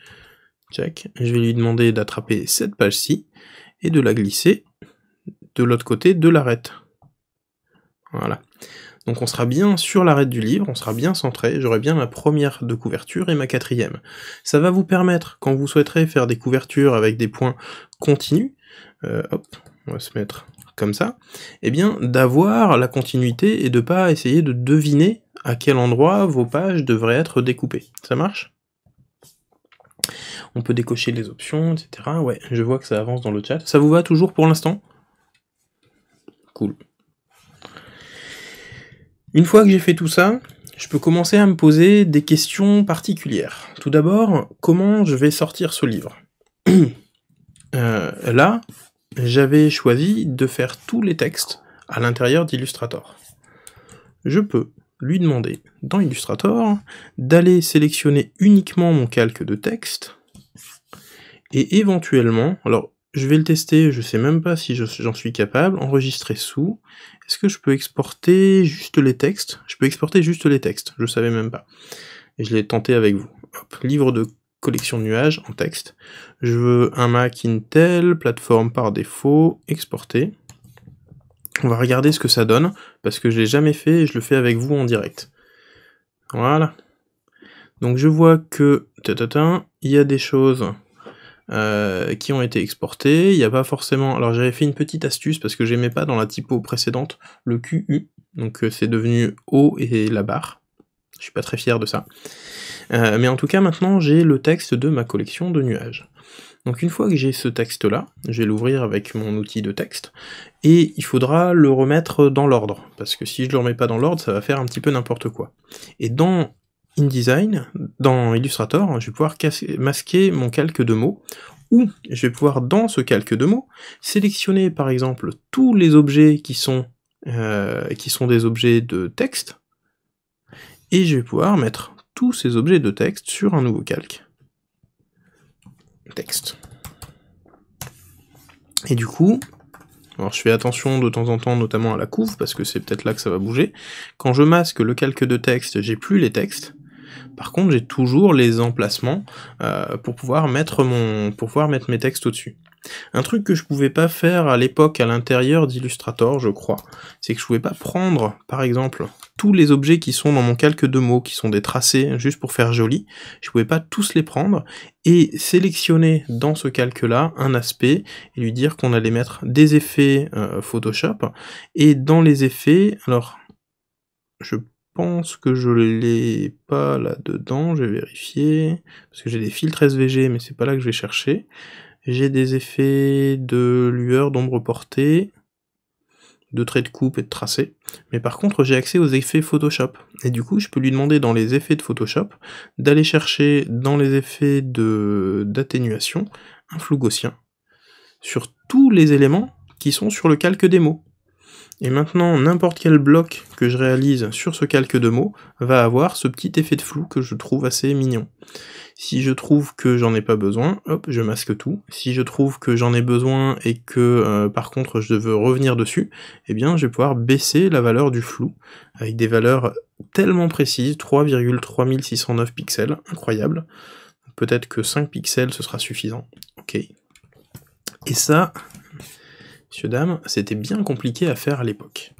Check. Je vais lui demander d'attraper cette page-ci et de la glisser de l'autre côté de l'arête. Voilà. Donc on sera bien sur l'arête du livre, on sera bien centré, j'aurai bien ma première de couverture et ma quatrième. Ça va vous permettre, quand vous souhaiterez faire des couvertures avec des points continus, euh, hop, on va se mettre comme ça, eh bien d'avoir la continuité et de ne pas essayer de deviner à quel endroit vos pages devraient être découpées. Ça marche On peut décocher les options, etc. Ouais, je vois que ça avance dans le chat. Ça vous va toujours pour l'instant Cool. Une fois que j'ai fait tout ça, je peux commencer à me poser des questions particulières. Tout d'abord, comment je vais sortir ce livre euh, Là, j'avais choisi de faire tous les textes à l'intérieur d'Illustrator. Je peux lui demander dans Illustrator d'aller sélectionner uniquement mon calque de texte et éventuellement, alors je vais le tester, je sais même pas si j'en suis capable, enregistrer sous, est-ce que je peux exporter juste les textes Je peux exporter juste les textes, je savais même pas. Et je l'ai tenté avec vous. livre de collection de nuages en texte. Je veux un Mac Intel, plateforme par défaut, exporter. On va regarder ce que ça donne, parce que je l'ai jamais fait et je le fais avec vous en direct. Voilà. Donc je vois que, il y a des choses euh, qui ont été exportées. Il n'y a pas forcément. Alors j'avais fait une petite astuce parce que j'aimais pas dans la typo précédente le QU, donc euh, c'est devenu O et la barre. Je suis pas très fier de ça. Euh, mais en tout cas, maintenant, j'ai le texte de ma collection de nuages. Donc une fois que j'ai ce texte-là, je vais l'ouvrir avec mon outil de texte, et il faudra le remettre dans l'ordre, parce que si je le remets pas dans l'ordre, ça va faire un petit peu n'importe quoi. Et dans InDesign, dans Illustrator, je vais pouvoir masquer mon calque de mots, ou je vais pouvoir, dans ce calque de mots, sélectionner par exemple tous les objets qui sont, euh, qui sont des objets de texte, et je vais pouvoir mettre tous ces objets de texte sur un nouveau calque. Texte. Et du coup, alors je fais attention de temps en temps, notamment à la couve, parce que c'est peut-être là que ça va bouger. Quand je masque le calque de texte, j'ai plus les textes. Par contre, j'ai toujours les emplacements euh, pour pouvoir mettre mon, pour pouvoir mettre mes textes au-dessus. Un truc que je ne pouvais pas faire à l'époque à l'intérieur d'Illustrator, je crois, c'est que je ne pouvais pas prendre, par exemple, tous les objets qui sont dans mon calque de mots, qui sont des tracés juste pour faire joli, je ne pouvais pas tous les prendre et sélectionner dans ce calque-là un aspect et lui dire qu'on allait mettre des effets euh, Photoshop et dans les effets, alors je que je l'ai pas là-dedans, je vais vérifier, parce que j'ai des filtres SVG, mais c'est pas là que je vais chercher. J'ai des effets de lueur, d'ombre portée, de traits de coupe et de tracé. Mais par contre, j'ai accès aux effets Photoshop. Et du coup, je peux lui demander dans les effets de Photoshop d'aller chercher dans les effets d'atténuation un flou gaussien sur tous les éléments qui sont sur le calque démo. Et maintenant, n'importe quel bloc que je réalise sur ce calque de mots va avoir ce petit effet de flou que je trouve assez mignon. Si je trouve que j'en ai pas besoin, hop, je masque tout. Si je trouve que j'en ai besoin et que euh, par contre je veux revenir dessus, eh bien je vais pouvoir baisser la valeur du flou avec des valeurs tellement précises, 3,3609 pixels, incroyable. Peut-être que 5 pixels ce sera suffisant. Ok. Et ça, messieurs, dames, c'était bien compliqué à faire à l'époque.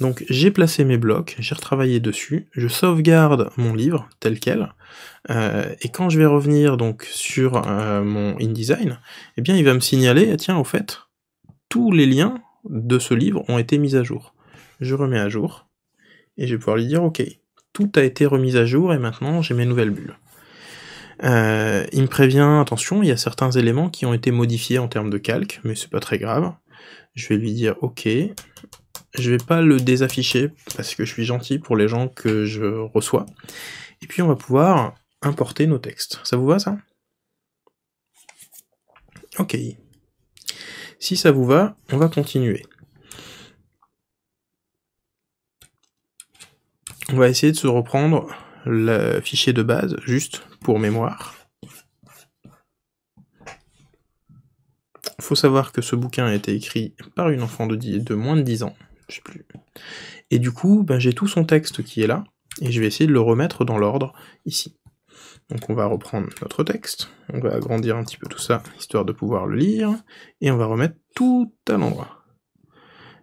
Donc j'ai placé mes blocs, j'ai retravaillé dessus, je sauvegarde mon livre tel quel, euh, et quand je vais revenir donc sur euh, mon InDesign, eh bien il va me signaler, ah, tiens au fait, tous les liens de ce livre ont été mis à jour. Je remets à jour, et je vais pouvoir lui dire ok, tout a été remis à jour et maintenant j'ai mes nouvelles bulles. Euh, il me prévient, attention, il y a certains éléments qui ont été modifiés en termes de calque, mais c'est pas très grave. Je vais lui dire OK. Je vais pas le désafficher parce que je suis gentil pour les gens que je reçois. Et puis on va pouvoir importer nos textes. Ça vous va ça Ok. Si ça vous va, on va continuer. On va essayer de se reprendre le fichier de base, juste pour mémoire. faut savoir que ce bouquin a été écrit par une enfant de, moins de 10 ans, je sais plus. Et du coup, ben, j'ai tout son texte qui est là, et je vais essayer de le remettre dans l'ordre ici. Donc on va reprendre notre texte, on va agrandir un petit peu tout ça, histoire de pouvoir le lire, et on va remettre tout à l'endroit.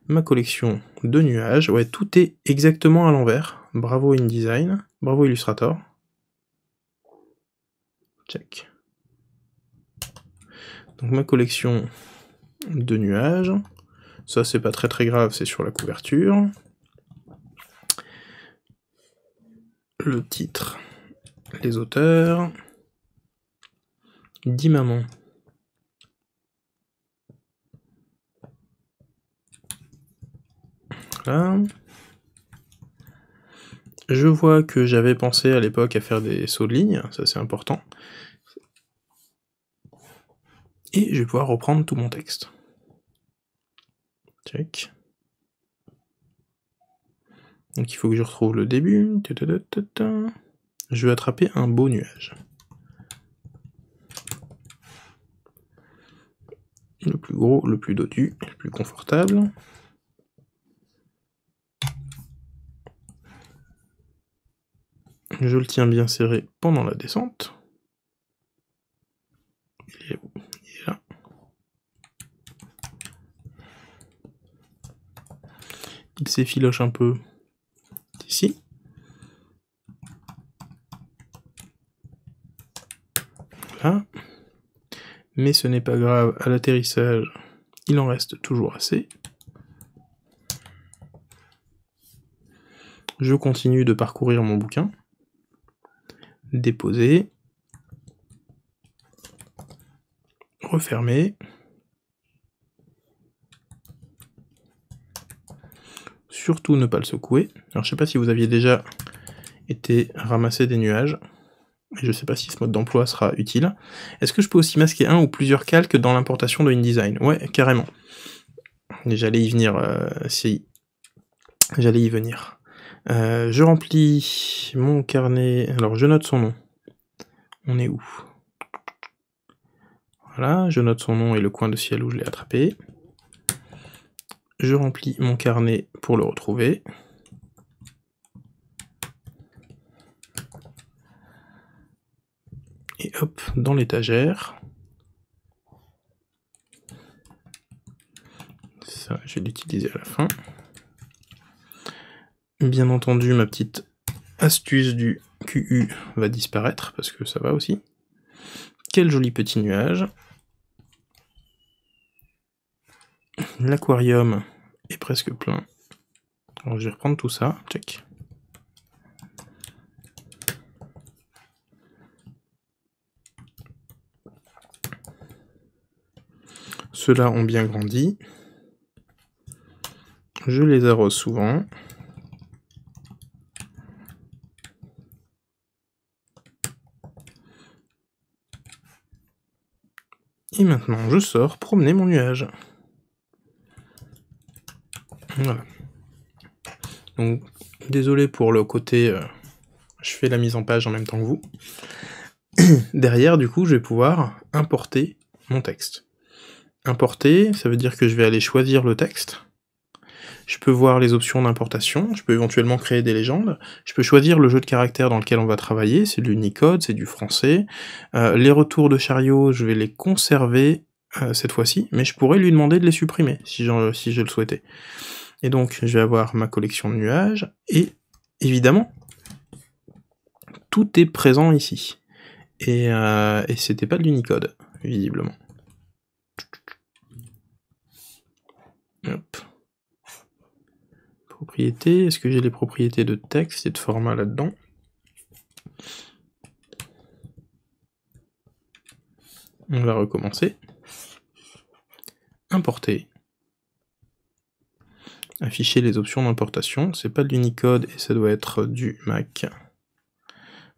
Ma collection de nuages, ouais, tout est exactement à l'envers, bravo InDesign, bravo Illustrator. Check. Donc ma collection de nuages. Ça c'est pas très très grave, c'est sur la couverture. Le titre, les auteurs. Dix mamans. Voilà je vois que j'avais pensé à l'époque à faire des sauts de ligne, ça c'est important. Et je vais pouvoir reprendre tout mon texte. Donc il faut que je retrouve le début. Je vais attraper un beau nuage. Le plus gros, le plus dodu, le plus confortable. Je le tiens bien serré pendant la descente. Il est là. Il s'effiloche un peu ici. Mais ce n'est pas grave, à l'atterrissage, il en reste toujours assez. Je continue de parcourir mon bouquin déposer, refermer, surtout ne pas le secouer. Alors je sais pas si vous aviez déjà été ramasser des nuages, je ne sais pas si ce mode d'emploi sera utile. Est-ce que je peux aussi masquer un ou plusieurs calques dans l'importation de InDesign Ouais, carrément. J'allais y venir euh, si... J'allais y venir. Euh, je remplis mon carnet. Alors, je note son nom. On est où Voilà, je note son nom et le coin de ciel où je l'ai attrapé. Je remplis mon carnet pour le retrouver. Et hop, dans l'étagère. Ça, je vais l'utiliser à la fin. Bien entendu, ma petite astuce du QU va disparaître, parce que ça va aussi. Quel joli petit nuage. L'aquarium est presque plein. je vais reprendre tout ça, check. Ceux-là ont bien grandi. Je les arrose souvent. maintenant. Je sors promener mon nuage. Voilà. Donc, désolé pour le côté... Euh, je fais la mise en page en même temps que vous. Derrière, du coup, je vais pouvoir importer mon texte. Importer, ça veut dire que je vais aller choisir le texte je peux voir les options d'importation, je peux éventuellement créer des légendes, je peux choisir le jeu de caractères dans lequel on va travailler, c'est du Unicode, c'est du français. Euh, les retours de chariot, je vais les conserver euh, cette fois-ci, mais je pourrais lui demander de les supprimer si, je le souhaitais. Et donc, je vais avoir ma collection de nuages, et évidemment, tout est présent ici. Et, euh, et c'était pas de l'Unicode, visiblement. Hop. Est-ce que j'ai les propriétés de texte et de format là-dedans On va recommencer. Importer. Afficher les options d'importation. C'est pas de l'Unicode et ça doit être du Mac.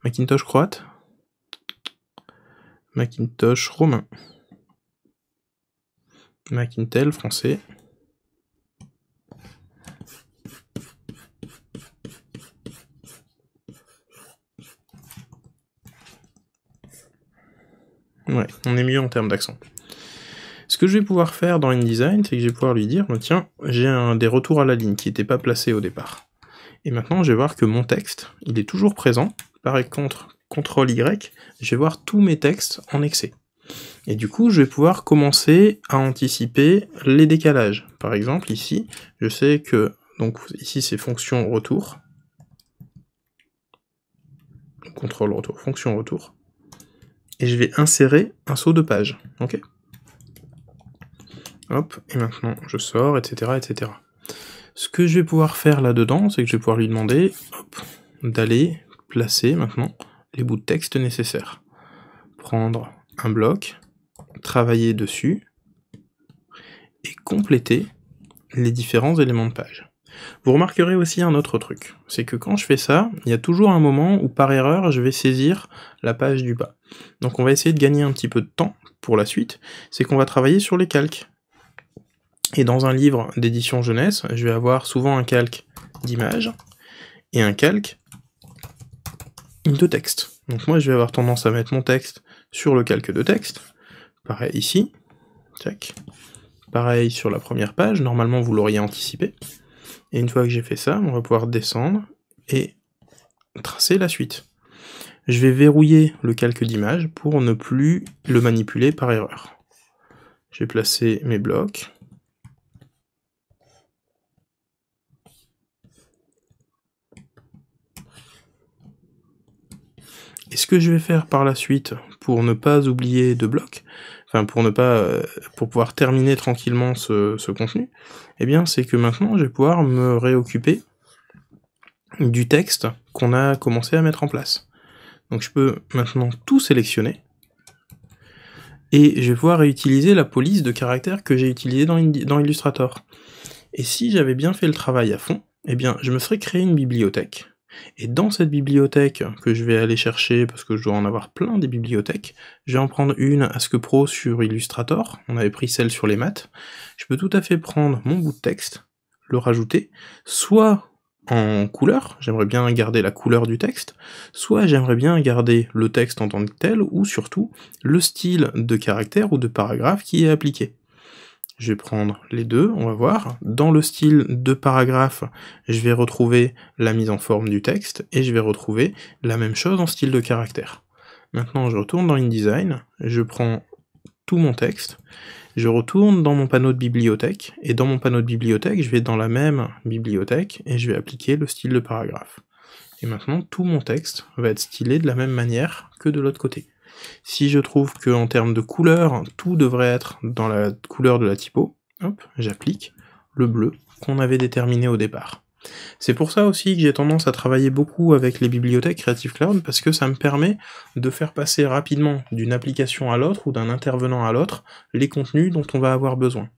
Macintosh croate Macintosh romain. Macintel français. Ouais, on est mieux en termes d'accent. Ce que je vais pouvoir faire dans InDesign, c'est que je vais pouvoir lui dire, tiens, j'ai des retours à la ligne qui n'étaient pas placés au départ. Et maintenant, je vais voir que mon texte, il est toujours présent. Par contre, CTRL Y, je vais voir tous mes textes en excès. Et du coup, je vais pouvoir commencer à anticiper les décalages. Par exemple, ici, je sais que, donc ici, c'est fonction retour. CTRL retour, fonction retour et je vais insérer un saut de page. Ok Hop, et maintenant je sors, etc. etc. Ce que je vais pouvoir faire là-dedans, c'est que je vais pouvoir lui demander d'aller placer maintenant les bouts de texte nécessaires. Prendre un bloc, travailler dessus, et compléter les différents éléments de page. Vous remarquerez aussi un autre truc, c'est que quand je fais ça, il y a toujours un moment où par erreur je vais saisir la page du bas. Donc on va essayer de gagner un petit peu de temps pour la suite, c'est qu'on va travailler sur les calques. Et dans un livre d'édition jeunesse, je vais avoir souvent un calque d'image et un calque de texte. Donc moi je vais avoir tendance à mettre mon texte sur le calque de texte, pareil ici, tac, pareil sur la première page, normalement vous l'auriez anticipé. Et une fois que j'ai fait ça, on va pouvoir descendre et tracer la suite. Je vais verrouiller le calque d'image pour ne plus le manipuler par erreur. Je vais placer mes blocs. Et ce que je vais faire par la suite pour ne pas oublier de blocs, enfin pour ne pas euh, pour pouvoir terminer tranquillement ce contenu, eh bien c'est que maintenant je vais pouvoir me réoccuper du texte qu'on a commencé à mettre en place. Donc je peux maintenant tout sélectionner et je vais pouvoir réutiliser la police de caractères que j'ai utilisée dans, Illustrator. Et si j'avais bien fait le travail à fond, eh bien je me serais créé une bibliothèque et dans cette bibliothèque que je vais aller chercher, parce que je dois en avoir plein des bibliothèques, je vais en prendre une à pro sur Illustrator, on avait pris celle sur les maths, je peux tout à fait prendre mon bout de texte, le rajouter, soit en couleur, j'aimerais bien garder la couleur du texte, soit j'aimerais bien garder le texte en tant que tel, ou surtout le style de caractère ou de paragraphe qui est appliqué. Je vais prendre les deux, on va voir. Dans le style de paragraphe, je vais retrouver la mise en forme du texte et je vais retrouver la même chose en style de caractère. Maintenant, je retourne dans InDesign, je prends tout mon texte, je retourne dans mon panneau de bibliothèque et dans mon panneau de bibliothèque, je vais dans la même bibliothèque et je vais appliquer le style de paragraphe. Et maintenant, tout mon texte va être stylé de la même manière que de l'autre côté. Si je trouve que en termes de couleur, tout devrait être dans la couleur de la typo, hop, j'applique le bleu qu'on avait déterminé au départ. C'est pour ça aussi que j'ai tendance à travailler beaucoup avec les bibliothèques Creative Cloud parce que ça me permet de faire passer rapidement d'une application à l'autre ou d'un intervenant à l'autre les contenus dont on va avoir besoin.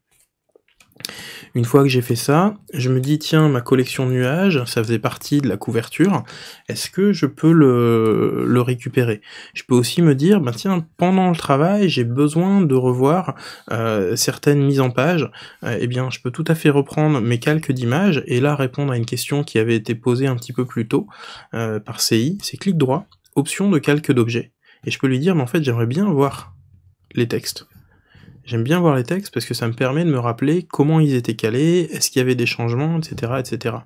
Une fois que j'ai fait ça, je me dis tiens, ma collection nuages, ça faisait partie de la couverture, est-ce que je peux le, récupérer Je peux aussi me dire, ben tiens, pendant le travail, j'ai besoin de revoir euh, certaines mises en page, euh, eh bien je peux tout à fait reprendre mes calques d'images et là répondre à une question qui avait été posée un petit peu plus tôt euh, par CI, c'est clic droit, option de calque d'objet. Et je peux lui dire, mais en fait j'aimerais bien voir les textes. J'aime bien voir les textes parce que ça me permet de me rappeler comment ils étaient calés, est-ce qu'il y avait des changements, etc., etc.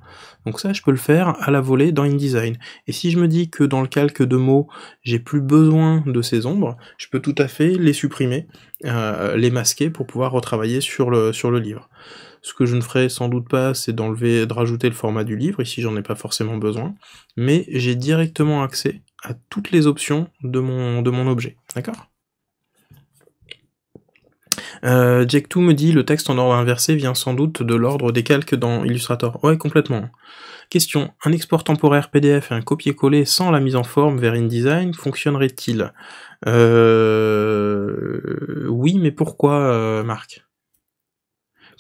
Donc ça, je peux le faire à la volée dans InDesign. Et si je me dis que dans le calque de mots, j'ai plus besoin de ces ombres, je peux tout à fait les supprimer, euh, les masquer pour pouvoir retravailler sur le, sur le livre. Ce que je ne ferai sans doute pas, c'est d'enlever, de rajouter le format du livre, ici j'en ai pas forcément besoin, mais j'ai directement accès à toutes les options de mon, de mon objet, d'accord euh, Jack 2 me dit le texte en ordre inversé vient sans doute de l'ordre des calques dans Illustrator. Ouais, complètement. Question un export temporaire PDF et un copier-coller sans la mise en forme vers InDesign fonctionnerait-il euh... Oui, mais pourquoi, euh, Marc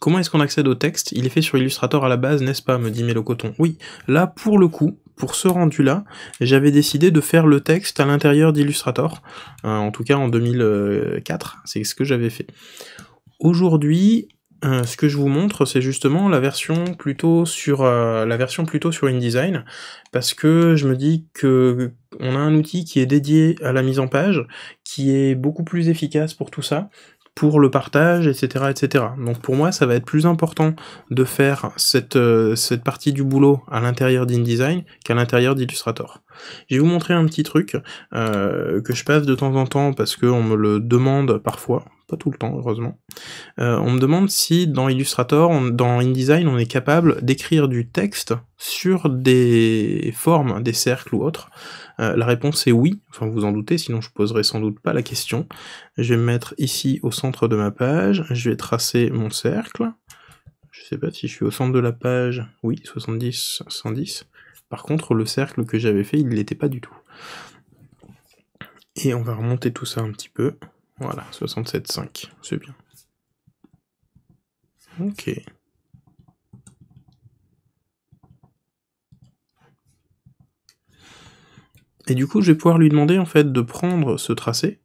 Comment est-ce qu'on accède au texte Il est fait sur Illustrator à la base, n'est-ce pas me dit Mélocoton. Oui, là, pour le coup, pour ce rendu-là, j'avais décidé de faire le texte à l'intérieur d'Illustrator, euh, en tout cas en 2004, c'est ce que j'avais fait. Aujourd'hui, euh, ce que je vous montre, c'est justement la version plutôt sur euh, la version plutôt sur InDesign, parce que je me dis que on a un outil qui est dédié à la mise en page, qui est beaucoup plus efficace pour tout ça, pour le partage, etc., etc. Donc pour moi, ça va être plus important de faire euh, cette, partie du boulot à l'intérieur d'InDesign qu'à l'intérieur d'Illustrator. Je vais vous montrer un petit truc euh, que je passe de temps en temps parce qu'on me le demande parfois, pas tout le temps heureusement. Euh, on me demande si dans Illustrator, dans InDesign, on est capable d'écrire du texte sur des formes, des cercles ou autres, euh, la réponse est oui, enfin vous en doutez, sinon je poserai sans doute pas la question. Je vais me mettre ici au centre de ma page, je vais tracer mon cercle. Je ne sais pas si je suis au centre de la page, oui, 70, 110. Par contre, le cercle que j'avais fait, il ne l'était pas du tout. Et on va remonter tout ça un petit peu. Voilà, 67,5, c'est bien. Ok. Et du coup, je vais pouvoir lui demander en fait de prendre ce tracé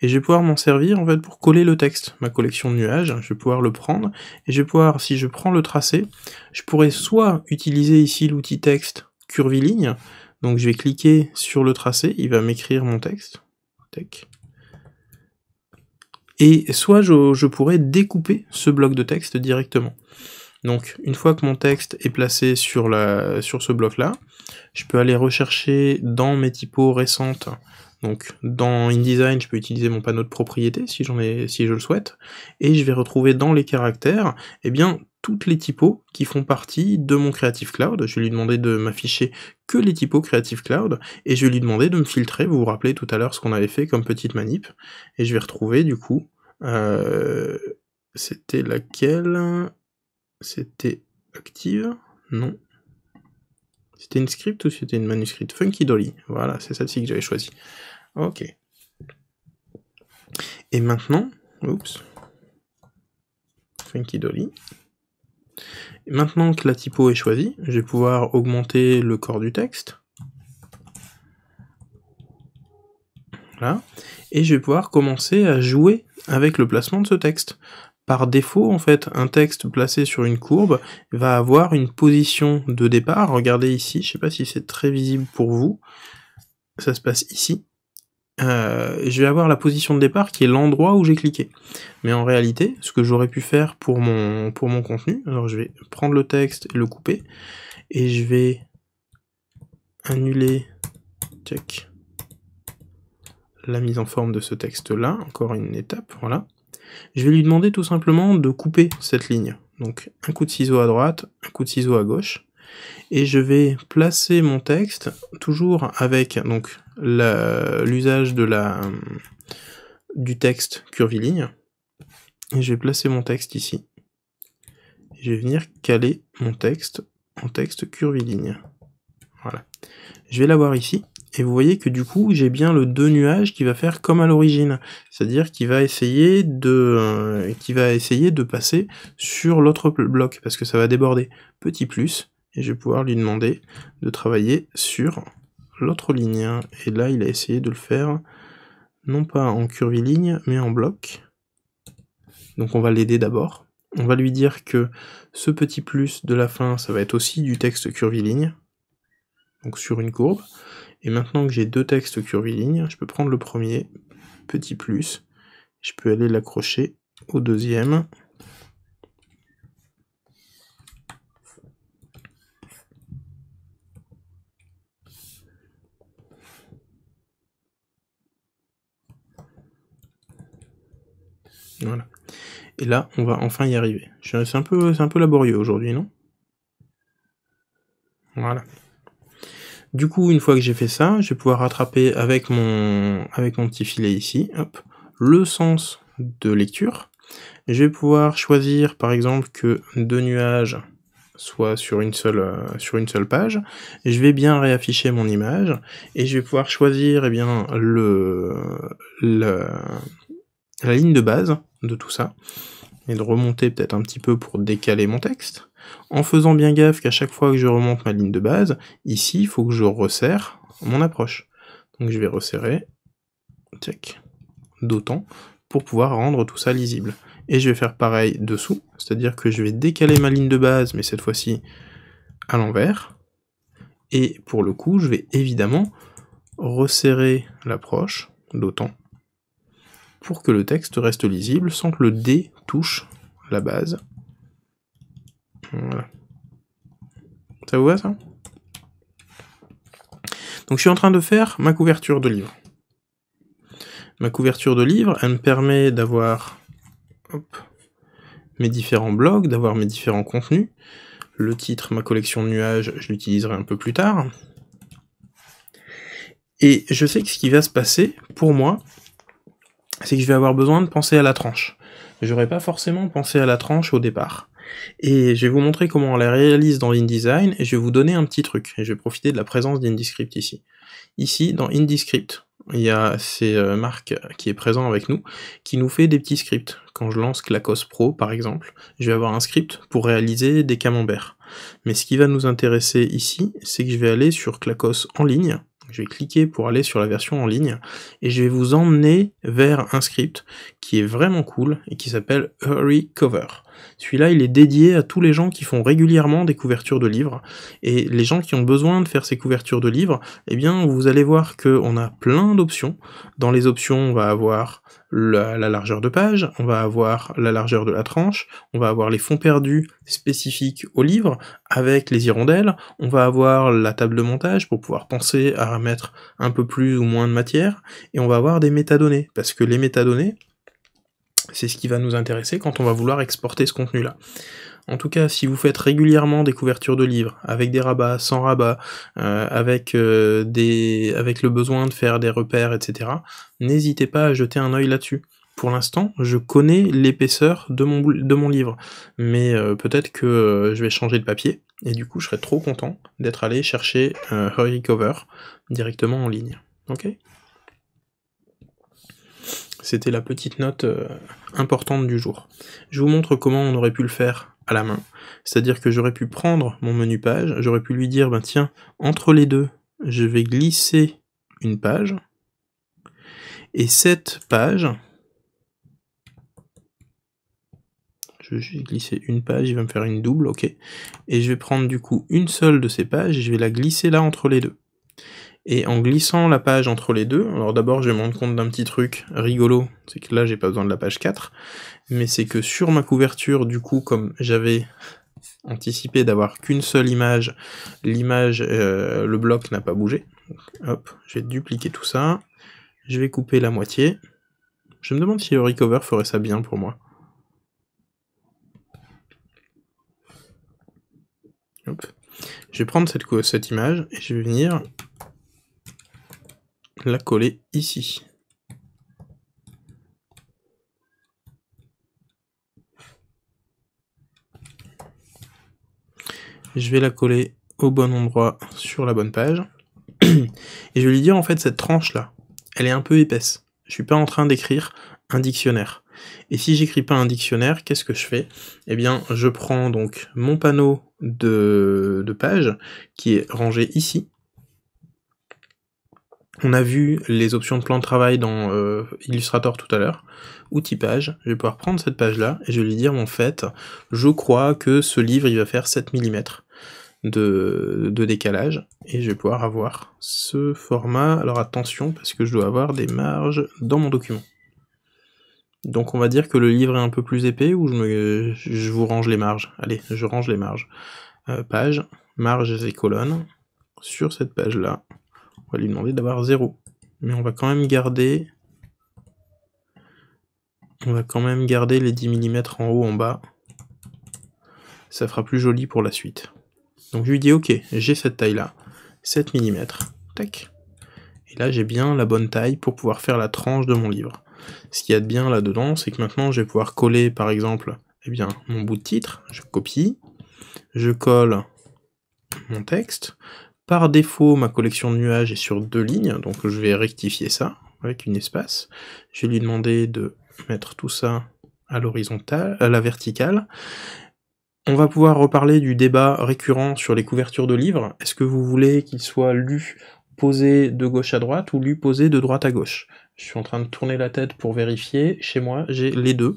et je vais pouvoir m'en servir en fait pour coller le texte, ma collection de nuages, je vais pouvoir le prendre et je vais pouvoir, si je prends le tracé, je pourrais soit utiliser ici l'outil texte curviligne, donc je vais cliquer sur le tracé, il va m'écrire mon texte, et soit je pourrais découper ce bloc de texte directement. Donc une fois que mon texte est placé sur, la, sur ce bloc là, je peux aller rechercher dans mes typos récentes. Donc dans InDesign, je peux utiliser mon panneau de propriété si j'en ai, si je le souhaite, et je vais retrouver dans les caractères, eh bien toutes les typos qui font partie de mon Creative Cloud. Je vais lui demander de m'afficher que les typos Creative Cloud et je vais lui demander de me filtrer. Vous vous rappelez tout à l'heure ce qu'on avait fait comme petite manip et je vais retrouver du coup. Euh, c'était laquelle c'était active Non. C'était une script ou c'était une manuscrite Funky Dolly. Voilà, c'est celle-ci que j'avais choisie. Ok. Et maintenant, oups, Funky Dolly. maintenant que la typo est choisie, je vais pouvoir augmenter le corps du texte. Voilà. Et je vais pouvoir commencer à jouer avec le placement de ce texte par défaut, en fait, un texte placé sur une courbe va avoir une position de départ. Regardez ici, je ne sais pas si c'est très visible pour vous. Ça se passe ici. Euh, je vais avoir la position de départ qui est l'endroit où j'ai cliqué. Mais en réalité, ce que j'aurais pu faire pour mon, pour mon contenu, alors je vais prendre le texte et le couper, et je vais annuler, check, la mise en forme de ce texte-là, encore une étape, voilà je vais lui demander tout simplement de couper cette ligne. Donc un coup de ciseau à droite, un coup de ciseau à gauche, et je vais placer mon texte toujours avec l'usage de la du texte curviligne. Et je vais placer mon texte ici. je vais venir caler mon texte en texte curviligne. Voilà. Je vais l'avoir ici et vous voyez que du coup j'ai bien le deux nuages qui va faire comme à l'origine, c'est-à-dire qu'il va essayer de euh, qui va essayer de passer sur l'autre bloc parce que ça va déborder. Petit plus et je vais pouvoir lui demander de travailler sur l'autre ligne et là il a essayé de le faire non pas en curviligne mais en bloc. Donc on va l'aider d'abord. On va lui dire que ce petit plus de la fin, ça va être aussi du texte curviligne, donc sur une courbe. Et maintenant que j'ai deux textes curvilignes, je peux prendre le premier, petit plus, je peux aller l'accrocher au deuxième. Voilà. Et là, on va enfin y arriver. C'est un peu laborieux aujourd'hui, non Voilà. Du coup, une fois que j'ai fait ça, je vais pouvoir rattraper avec mon, avec mon petit filet ici, le sens de lecture. Je vais pouvoir choisir, par exemple, que deux nuages soient sur une seule, euh, sur une seule page. Je vais bien réafficher mon image et je vais pouvoir choisir, eh bien, le la ligne de base de tout ça et de remonter peut-être un petit peu pour décaler mon texte, en faisant bien gaffe qu'à chaque fois que je remonte ma ligne de base, ici, il faut que je resserre mon approche. Donc je vais resserrer, check, d'autant, pour pouvoir rendre tout ça lisible. Et je vais faire pareil dessous, c'est-à-dire que je vais décaler ma ligne de base, mais cette fois-ci à l'envers. Et pour le coup, je vais évidemment resserrer l'approche, d'autant, pour que le texte reste lisible sans que le D touche la base. Voilà. Ça vous va ça Donc je suis en train de faire ma couverture de livre. Ma couverture de livre, elle me permet d'avoir mes différents blogs, d'avoir mes différents contenus. Le titre, ma collection de nuages, je l'utiliserai un peu plus tard. Et je sais que ce qui va se passer, pour moi, c'est que je vais avoir besoin de penser à la tranche. J'aurais pas forcément pensé à la tranche au départ. Et je vais vous montrer comment on la réalise dans InDesign, et je vais vous donner un petit truc, et je vais profiter de la présence d'InDescript ici. Ici, dans InDescript, il y a ces euh, marques qui est présent avec nous, qui nous fait des petits scripts. Quand je lance Clacos Pro, par exemple, je vais avoir un script pour réaliser des camemberts. Mais ce qui va nous intéresser ici, c'est que je vais aller sur Clacos en ligne, je vais cliquer pour aller sur la version en ligne et je vais vous emmener vers un script qui est vraiment cool et qui s'appelle Hurry Cover. Celui-là, il est dédié à tous les gens qui font régulièrement des couvertures de livres. Et les gens qui ont besoin de faire ces couvertures de livres, eh bien, vous allez voir qu'on a plein d'options. Dans les options, on va avoir la, la, largeur de page, on va avoir la largeur de la tranche, on va avoir les fonds perdus spécifiques au livre avec les hirondelles, on va avoir la table de montage pour pouvoir penser à mettre un peu plus ou moins de matière, et on va avoir des métadonnées, parce que les métadonnées, c'est ce qui va nous intéresser quand on va vouloir exporter ce contenu-là. En tout cas, si vous faites régulièrement des couvertures de livres, avec des rabats, sans rabats, euh, avec, euh, des, avec le besoin de faire des repères, etc., n'hésitez pas à jeter un œil là-dessus. Pour l'instant, je connais l'épaisseur de mon, de mon livre, mais euh, peut-être que je vais changer de papier, et du coup, je serais trop content d'être allé chercher un Cover directement en ligne. Ok c'était la petite note euh, importante du jour. Je vous montre comment on aurait pu le faire à la main. C'est-à-dire que j'aurais pu prendre mon menu page, j'aurais pu lui dire, ben tiens, entre les deux, je vais glisser une page. Et cette page, je vais glisser une page, il va me faire une double, ok. Et je vais prendre du coup une seule de ces pages et je vais la glisser là entre les deux. Et en glissant la page entre les deux, alors d'abord je vais me rendre compte d'un petit truc rigolo, c'est que là j'ai pas besoin de la page 4, mais c'est que sur ma couverture, du coup, comme j'avais anticipé d'avoir qu'une seule image, l'image, euh, le bloc n'a pas bougé. hop, je vais dupliquer tout ça, je vais couper la moitié. Je me demande si le recover ferait ça bien pour moi. Hop. Je vais prendre cette, cette image et je vais venir la coller ici. Je vais la coller au bon endroit sur la bonne page. Et je vais lui dire en fait cette tranche là, elle est un peu épaisse. Je suis pas en train d'écrire un dictionnaire. Et si j'écris pas un dictionnaire, qu'est-ce que je fais Eh bien, je prends donc mon panneau de, de page qui est rangé ici on a vu les options de plan de travail dans euh, Illustrator tout à l'heure, Outil page, Je vais pouvoir prendre cette page-là et je vais lui dire en fait, je crois que ce livre il va faire 7 mm de, décalage. Et je vais pouvoir avoir ce format. Alors attention, parce que je dois avoir des marges dans mon document. Donc on va dire que le livre est un peu plus épais ou je, me, je vous range les marges. Allez, je range les marges. Euh, page, marges et colonnes. Sur cette page-là, on va lui demander d'avoir 0. Mais on va quand même garder... On va quand même garder les 10 mm en haut, en bas. Ça fera plus joli pour la suite. Donc je lui dis, ok, j'ai cette taille-là. 7 mm. Tac. Et là, j'ai bien la bonne taille pour pouvoir faire la tranche de mon livre. Ce qu'il y a de bien là-dedans, c'est que maintenant, je vais pouvoir coller, par exemple, eh bien, mon bout de titre. Je copie. Je colle mon texte. Par défaut, ma collection de nuages est sur deux lignes, donc je vais rectifier ça avec une espace. Je vais lui demander de mettre tout ça à l'horizontale, à la verticale. On va pouvoir reparler du débat récurrent sur les couvertures de livres. Est-ce que vous voulez qu'il soit lu? poser de gauche à droite ou lui poser de droite à gauche. Je suis en train de tourner la tête pour vérifier. Chez moi, j'ai les deux.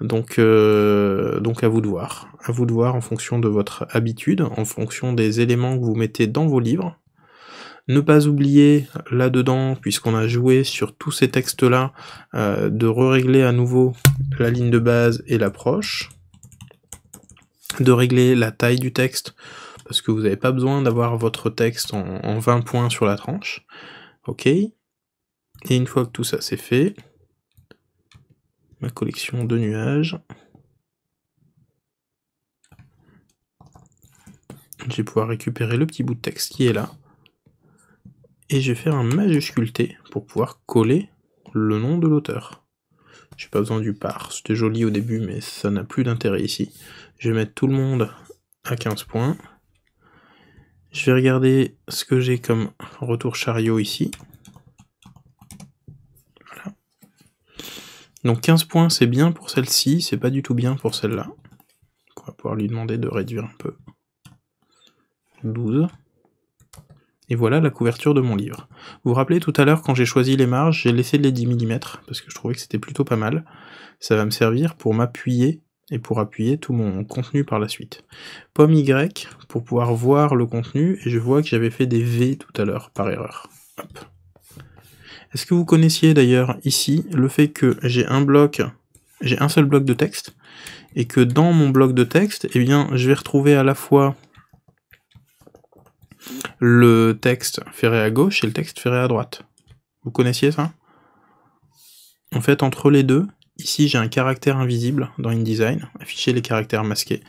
Donc, euh, donc à vous de voir. À vous de voir en fonction de votre habitude, en fonction des éléments que vous mettez dans vos livres. Ne pas oublier là-dedans, puisqu'on a joué sur tous ces textes-là, euh, de régler à nouveau la ligne de base et l'approche, de régler la taille du texte parce que vous n'avez pas besoin d'avoir votre texte en, 20 points sur la tranche. OK. Et une fois que tout ça c'est fait, ma collection de nuages. Je vais pouvoir récupérer le petit bout de texte qui est là. Et je vais faire un majuscule T pour pouvoir coller le nom de l'auteur. Je n'ai pas besoin du par, c'était joli au début mais ça n'a plus d'intérêt ici. Je vais mettre tout le monde à 15 points. Je vais regarder ce que j'ai comme retour chariot ici. Donc 15 points, c'est bien pour celle-ci, c'est pas du tout bien pour celle-là. On va pouvoir lui demander de réduire un peu. 12. Et voilà la couverture de mon livre. Vous vous rappelez tout à l'heure quand j'ai choisi les marges, j'ai laissé les 10 mm parce que je trouvais que c'était plutôt pas mal. Ça va me servir pour m'appuyer et pour appuyer tout mon contenu par la suite. Pomme Y pour pouvoir voir le contenu et je vois que j'avais fait des V tout à l'heure par erreur. Est-ce que vous connaissiez d'ailleurs ici le fait que j'ai un bloc, j'ai un seul bloc de texte et que dans mon bloc de texte, eh bien, je vais retrouver à la fois le texte ferré à gauche et le texte ferré à droite. Vous connaissiez ça En fait, entre les deux, Ici, j'ai un caractère invisible dans InDesign, afficher les caractères masqués.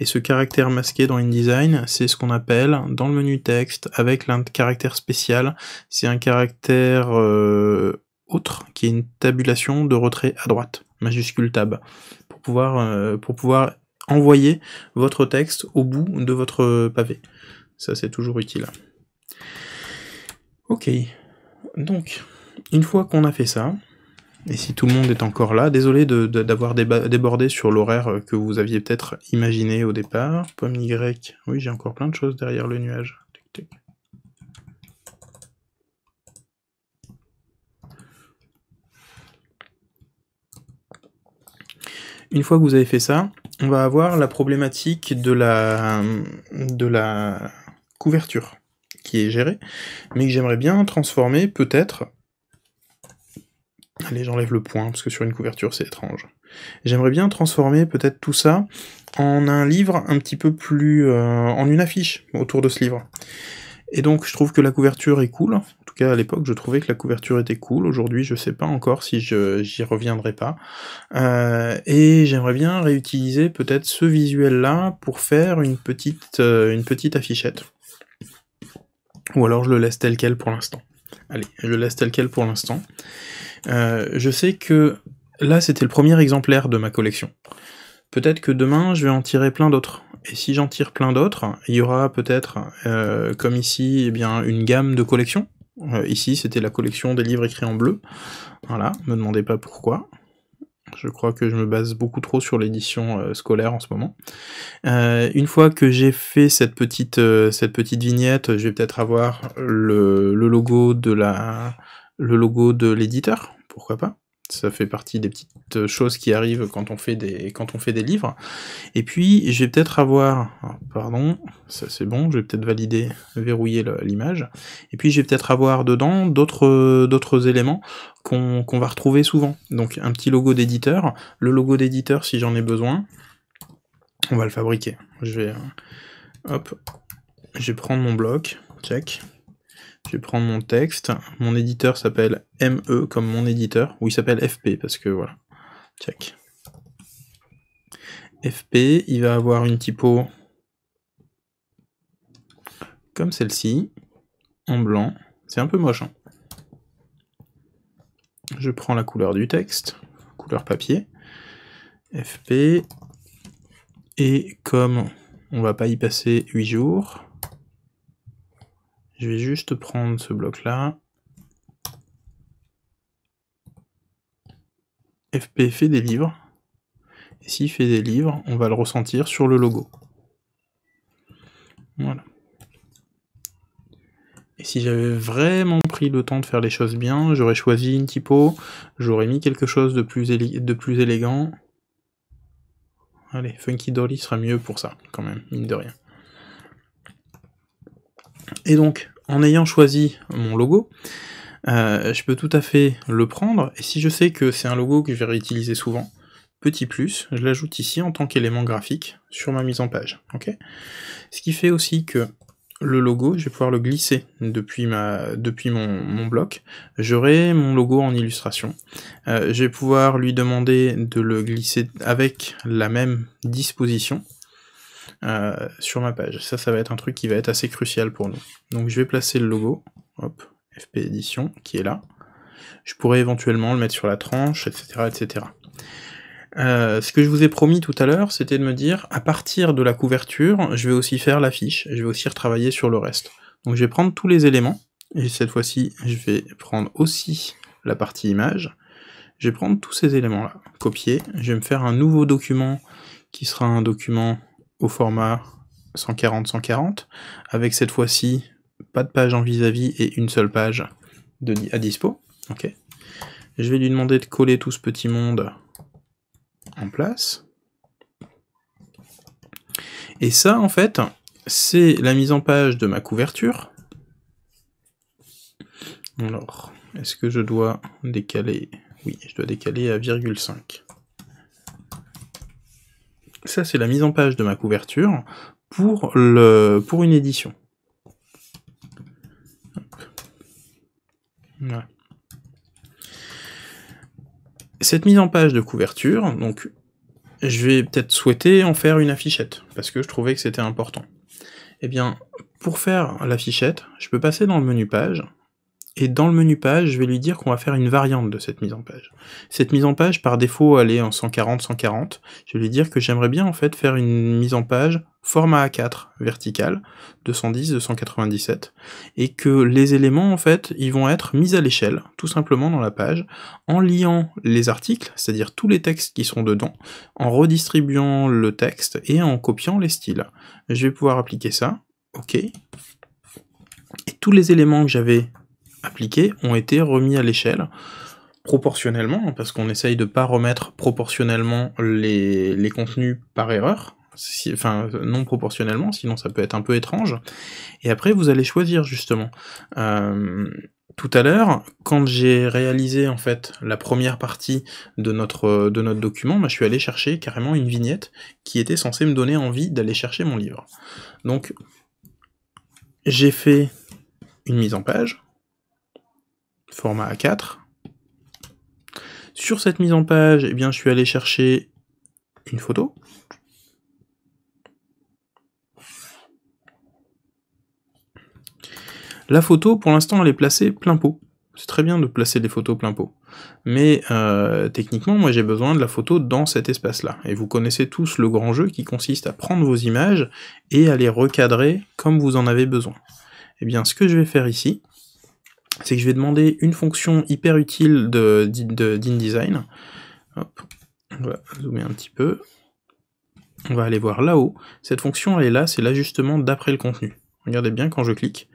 Et ce caractère masqué dans InDesign, c'est ce qu'on appelle dans le menu texte avec l'un caractère spécial. C'est un caractère euh, autre qui est une tabulation de retrait à droite, majuscule tab, pour pouvoir, euh, pour pouvoir envoyer votre texte au bout de votre pavé. Ça, c'est toujours utile. Ok. Donc, une fois qu'on a fait ça, et si tout le monde est encore là, désolé d'avoir de, débordé sur l'horaire euh, que vous aviez peut-être imaginé au départ. Pomme Y, oui j'ai encore plein de choses derrière le nuage. Une fois que vous avez fait ça, on va avoir la problématique de la, de la couverture qui est gérée, mais que j'aimerais bien transformer peut-être Allez, j'enlève le point, parce que sur une couverture, c'est étrange. J'aimerais bien transformer peut-être tout ça en un livre un petit peu plus... Euh, en une affiche autour de ce livre. Et donc, je trouve que la couverture est cool. En tout cas, à l'époque, je trouvais que la couverture était cool. Aujourd'hui, je sais pas encore si j'y reviendrai pas. Euh, et j'aimerais bien réutiliser peut-être ce visuel-là pour faire une petite, euh, une petite affichette. Ou alors, je le laisse tel quel pour l'instant. Allez, je le laisse tel quel pour l'instant. Euh, je sais que là, c'était le premier exemplaire de ma collection. Peut-être que demain, je vais en tirer plein d'autres. Et si j'en tire plein d'autres, il y aura peut-être, euh, comme ici, eh bien, une gamme de collections. Euh, ici, c'était la collection des livres écrits en bleu. Voilà, me demandez pas pourquoi. Je crois que je me base beaucoup trop sur l'édition scolaire en ce moment. une fois que j'ai fait cette petite, cette petite vignette, je vais peut-être avoir le logo de l'éditeur pourquoi pas ça fait partie des petites euh, choses qui arrivent quand on fait des, quand on fait des livres. Et puis, je vais peut-être avoir, ah, pardon, ça c'est bon, je vais peut-être valider, verrouiller l'image. Et puis, je vais peut-être avoir dedans d'autres, éléments qu'on va retrouver souvent. Donc, un petit logo d'éditeur. Le logo d'éditeur, si j'en ai besoin, on va le fabriquer. Je vais, euh, hop, je vais prendre mon bloc, check, je prends mon texte. Mon éditeur s'appelle ME comme mon éditeur. Ou il s'appelle FP parce que voilà. Check. FP, il va avoir une typo comme celle-ci, en blanc. C'est un peu moche. Hein. Je prends la couleur du texte, couleur papier, FP, et comme on ne va pas y passer 8 jours, je vais juste prendre ce bloc-là. FP fait des livres. Et s'il fait des livres, on va le ressentir sur le logo. Voilà. Et si j'avais vraiment pris le temps de faire les choses bien, j'aurais choisi une typo, j'aurais mis quelque chose de plus, de plus élégant. Allez, Funky Dolly sera mieux pour ça, quand même, mine de rien. Et donc, en ayant choisi mon logo, euh, je peux tout à fait le prendre, et si je sais que c'est un logo que je vais réutiliser souvent, petit plus, je l'ajoute ici en tant qu'élément graphique sur ma mise en page. Ce qui fait aussi que le logo, je vais pouvoir le glisser depuis, mon, bloc. J'aurai mon logo en illustration. Euh, je vais pouvoir lui demander de le glisser avec la même disposition sur ma page. Ça, ça va être un truc qui va être assez crucial pour nous. Donc je vais placer le logo, hop, FP Édition, qui est là. Je pourrais éventuellement le mettre sur la tranche, etc. etc. Euh, ce que je vous ai promis tout à l'heure, c'était de me dire, à partir de la couverture, je vais aussi faire l'affiche, je vais aussi retravailler sur le reste. Donc je vais prendre tous les éléments, et cette fois-ci, je vais prendre aussi la partie image. Je vais prendre tous ces éléments-là, copier, je vais me faire un nouveau document qui sera un document au format 140-140, avec cette fois-ci pas de page en vis-à-vis et une seule page de, à dispo. Ok. Je vais lui demander de coller tout ce petit monde en place. Et ça, en fait, c'est la mise en page de ma couverture. Alors, est-ce que je dois décaler Oui, je dois décaler à 0,5. Ça, c'est la mise en page de ma couverture pour, le, pour une édition. Cette mise en page de couverture, donc je vais peut-être souhaiter en faire une affichette, parce que je trouvais que c'était important. Eh bien, pour faire l'affichette, je peux passer dans le menu page, et dans le menu page, je vais lui dire qu'on va faire une variante de cette mise en page. Cette mise en page, par défaut, elle est en 140-140. Je vais lui dire que j'aimerais bien en fait faire une mise en page format A4 vertical, 210-297, et que les éléments en fait, ils vont être mis à l'échelle, tout simplement dans la page, en liant les articles, c'est-à-dire tous les textes qui sont dedans, en redistribuant le texte et en copiant les styles. Je vais pouvoir appliquer ça, ok. Et tous les éléments que j'avais appliqués ont été remis à l'échelle proportionnellement, hein, parce qu'on essaye de ne pas remettre proportionnellement les, contenus par erreur, enfin non proportionnellement, sinon ça peut être un peu étrange. Et après, vous allez choisir justement. Euh, tout à l'heure, quand j'ai réalisé en fait la première partie de notre, de notre document, bah, je suis allé chercher carrément une vignette qui était censée me donner envie d'aller chercher mon livre. Donc j'ai fait une mise en page, format A4. Sur cette mise en page, eh bien, je suis allé chercher une photo. La photo, pour l'instant, elle est placée plein pot. C'est très bien de placer des photos plein pot. Mais euh, techniquement, moi j'ai besoin de la photo dans cet espace-là. Et vous connaissez tous le grand jeu qui consiste à prendre vos images et à les recadrer comme vous en avez besoin. Et eh bien ce que je vais faire ici, c'est que je vais demander une fonction hyper utile d'InDesign. De, on va zoomer un petit peu. On va aller voir là-haut. Cette fonction, elle est là, c'est l'ajustement d'après le contenu. Regardez bien quand je clique.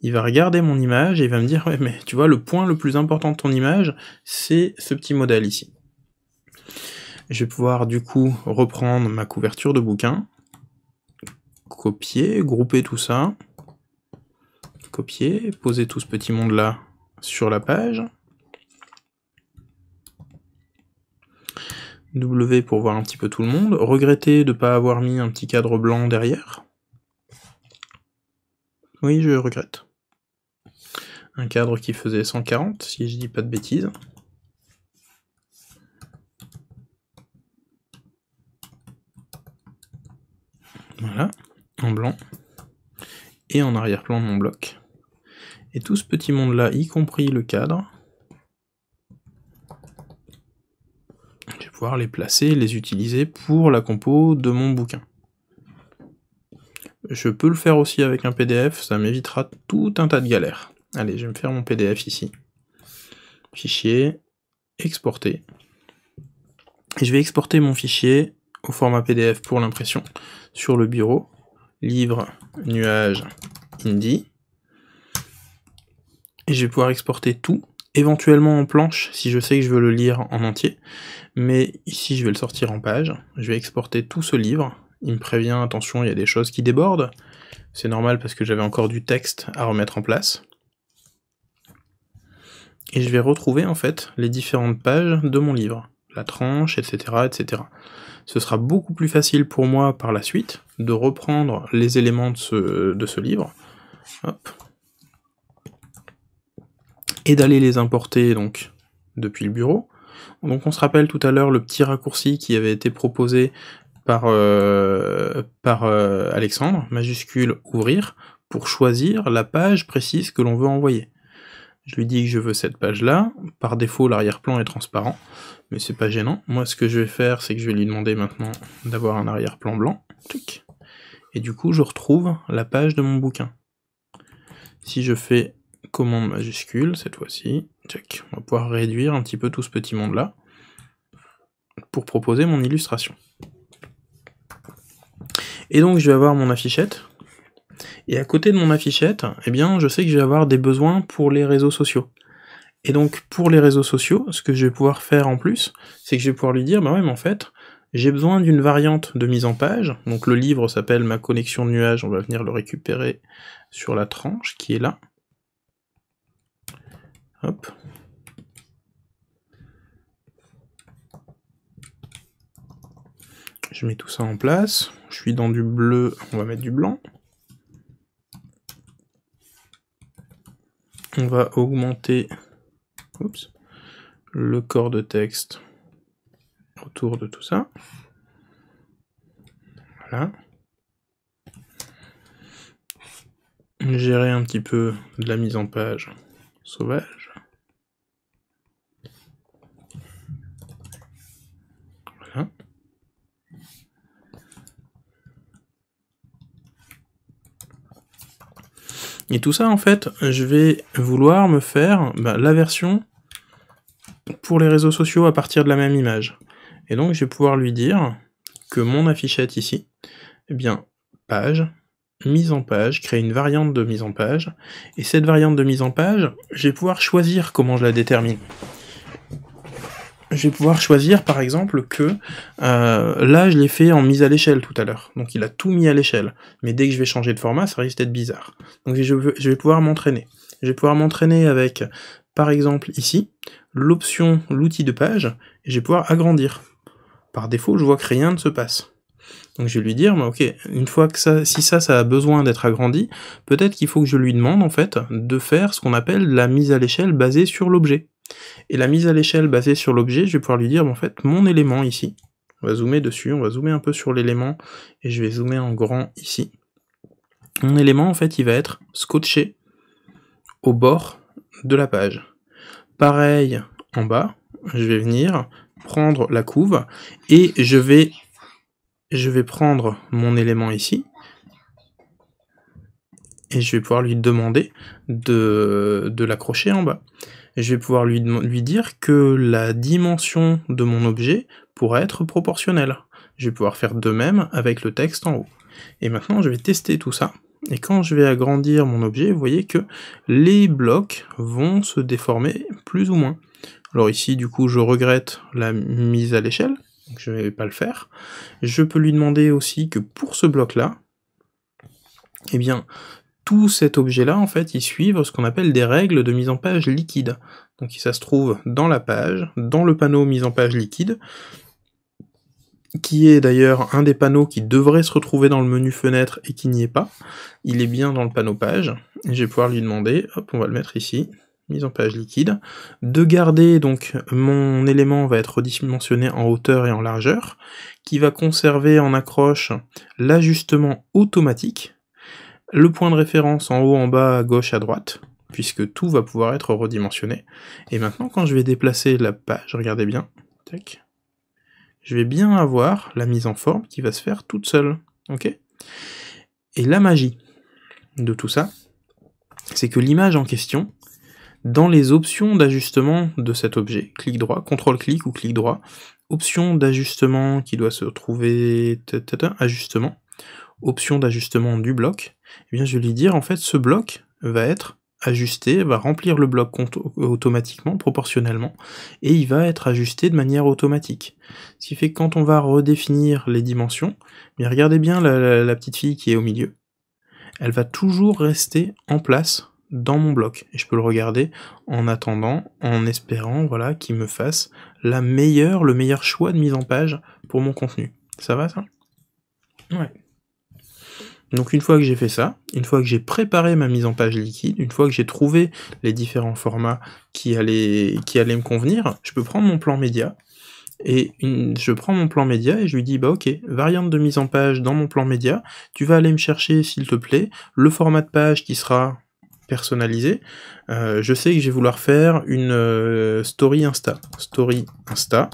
Il va regarder mon image et il va me dire, ouais, mais tu vois, le point le plus important de ton image, c'est ce petit modèle ici. Je vais pouvoir du coup reprendre ma couverture de bouquin, copier, grouper tout ça, copier, poser tout ce petit monde là sur la page. W pour voir un petit peu tout le monde. Regretter de ne pas avoir mis un petit cadre blanc derrière. Oui, je regrette. Un cadre qui faisait 140, si je dis pas de bêtises. Voilà, en blanc. Et en arrière-plan de mon bloc. Et tout ce petit monde-là, y compris le cadre, je vais pouvoir les placer, les utiliser pour la compo de mon bouquin. Je peux le faire aussi avec un PDF, ça m'évitera tout un tas de galères. Allez, je vais me faire mon PDF ici. Fichier, exporter. Et je vais exporter mon fichier au format PDF pour l'impression sur le bureau. Livre, nuage, indie et je vais pouvoir exporter tout, éventuellement en planche si je sais que je veux le lire en entier, mais ici je vais le sortir en page, je vais exporter tout ce livre, il me prévient attention il y a des choses qui débordent, c'est normal parce que j'avais encore du texte à remettre en place, et je vais retrouver en fait les différentes pages de mon livre, la tranche, etc. etc. Ce sera beaucoup plus facile pour moi par la suite de reprendre les éléments de ce, de ce livre. Hop, et d'aller les importer donc depuis le bureau. Donc on se rappelle tout à l'heure le petit raccourci qui avait été proposé par, euh, par euh, Alexandre, majuscule ouvrir, pour choisir la page précise que l'on veut envoyer. Je lui dis que je veux cette page-là. Par défaut, l'arrière-plan est transparent, mais c'est pas gênant. Moi, ce que je vais faire, c'est que je vais lui demander maintenant d'avoir un arrière-plan blanc. Et du coup, je retrouve la page de mon bouquin. Si je fais commande majuscule, cette fois-ci. On va pouvoir réduire un petit peu tout ce petit monde-là pour proposer mon illustration. Et donc, je vais avoir mon affichette. Et à côté de mon affichette, eh bien, je sais que je vais avoir des besoins pour les réseaux sociaux. Et donc, pour les réseaux sociaux, ce que je vais pouvoir faire en plus, c'est que je vais pouvoir lui dire, bah ouais, mais en fait, j'ai besoin d'une variante de mise en page. Donc le livre s'appelle Ma connexion de nuages, on va venir le récupérer sur la tranche qui est là. Je mets tout ça en place. Je suis dans du bleu, on va mettre du blanc. On va augmenter le corps de texte autour de tout ça. Voilà. Gérer un petit peu de la mise en page sauvage. Hein Et tout ça, en fait, je vais vouloir me faire bah, la version pour les réseaux sociaux à partir de la même image. Et donc, je vais pouvoir lui dire que mon affichette ici, eh bien, page, mise en page, créer une variante de mise en page. Et cette variante de mise en page, je vais pouvoir choisir comment je la détermine je vais pouvoir choisir par exemple que euh, là je l'ai fait en mise à l'échelle tout à l'heure, donc il a tout mis à l'échelle, mais dès que je vais changer de format ça risque d'être bizarre. Donc je, vais pouvoir m'entraîner. Je vais pouvoir m'entraîner avec par exemple ici l'option l'outil de page et je vais pouvoir agrandir. Par défaut je vois que rien ne se passe. Donc je vais lui dire, bah, ok, une fois que ça, si ça, ça a besoin d'être agrandi, peut-être qu'il faut que je lui demande en fait de faire ce qu'on appelle la mise à l'échelle basée sur l'objet. Et la mise à l'échelle basée sur l'objet, je vais pouvoir lui dire, en fait, mon élément ici, on va zoomer dessus, on va zoomer un peu sur l'élément, et je vais zoomer en grand ici. Mon élément, en fait, il va être scotché au bord de la page. Pareil, en bas, je vais venir prendre la couve, et je vais, je vais prendre mon élément ici, et je vais pouvoir lui demander de, de l'accrocher en bas je vais pouvoir lui, dire que la dimension de mon objet pourrait être proportionnelle. Je vais pouvoir faire de même avec le texte en haut. Et maintenant, je vais tester tout ça. Et quand je vais agrandir mon objet, vous voyez que les blocs vont se déformer plus ou moins. Alors ici, du coup, je regrette la mise à l'échelle, je ne vais pas le faire. Je peux lui demander aussi que pour ce bloc-là, eh bien, cet objet-là, en fait, ils suivent ce qu'on appelle des règles de mise en page liquide. Donc ça se trouve dans la page, dans le panneau mise en page liquide, qui est d'ailleurs un des panneaux qui devrait se retrouver dans le menu fenêtre et qui n'y est pas. Il est bien dans le panneau page. Je vais pouvoir lui demander, hop, on va le mettre ici, mise en page liquide, de garder donc mon élément va être redimensionné en hauteur et en largeur, qui va conserver en accroche l'ajustement automatique, le point de référence en haut, en bas, à gauche, à droite, puisque tout va pouvoir être redimensionné. Et maintenant, quand je vais déplacer la page, regardez bien, je vais bien avoir la mise en forme qui va se faire toute seule. ok Et la magie de tout ça, c'est que l'image en question, dans les options d'ajustement de cet objet, clic droit, contrôle-clic ou clic droit, option d'ajustement qui doit se trouver, ajustement, option d'ajustement du bloc, Et eh bien je vais lui dire en fait ce bloc va être ajusté, va remplir le bloc automatiquement, proportionnellement, et il va être ajusté de manière automatique. Ce qui fait que quand on va redéfinir les dimensions, mais eh regardez bien la, la petite fille qui est au milieu, elle va toujours rester en place dans mon bloc. Et je peux le regarder en attendant, en espérant voilà, qu'il me fasse la meilleure, le meilleur choix de mise en page pour mon contenu. Ça va ça Ouais. Donc une fois que j'ai fait ça, une fois que j'ai préparé ma mise en page liquide, une fois que j'ai trouvé les différents formats qui allaient, qui me convenir, je peux prendre mon plan média. Et je prends mon plan média et je lui dis bah ok, variante de mise en page dans mon plan média, tu vas aller me chercher s'il te plaît le format de page qui sera personnalisé. Euh, je sais que je vais vouloir faire une euh, story Insta. Story Insta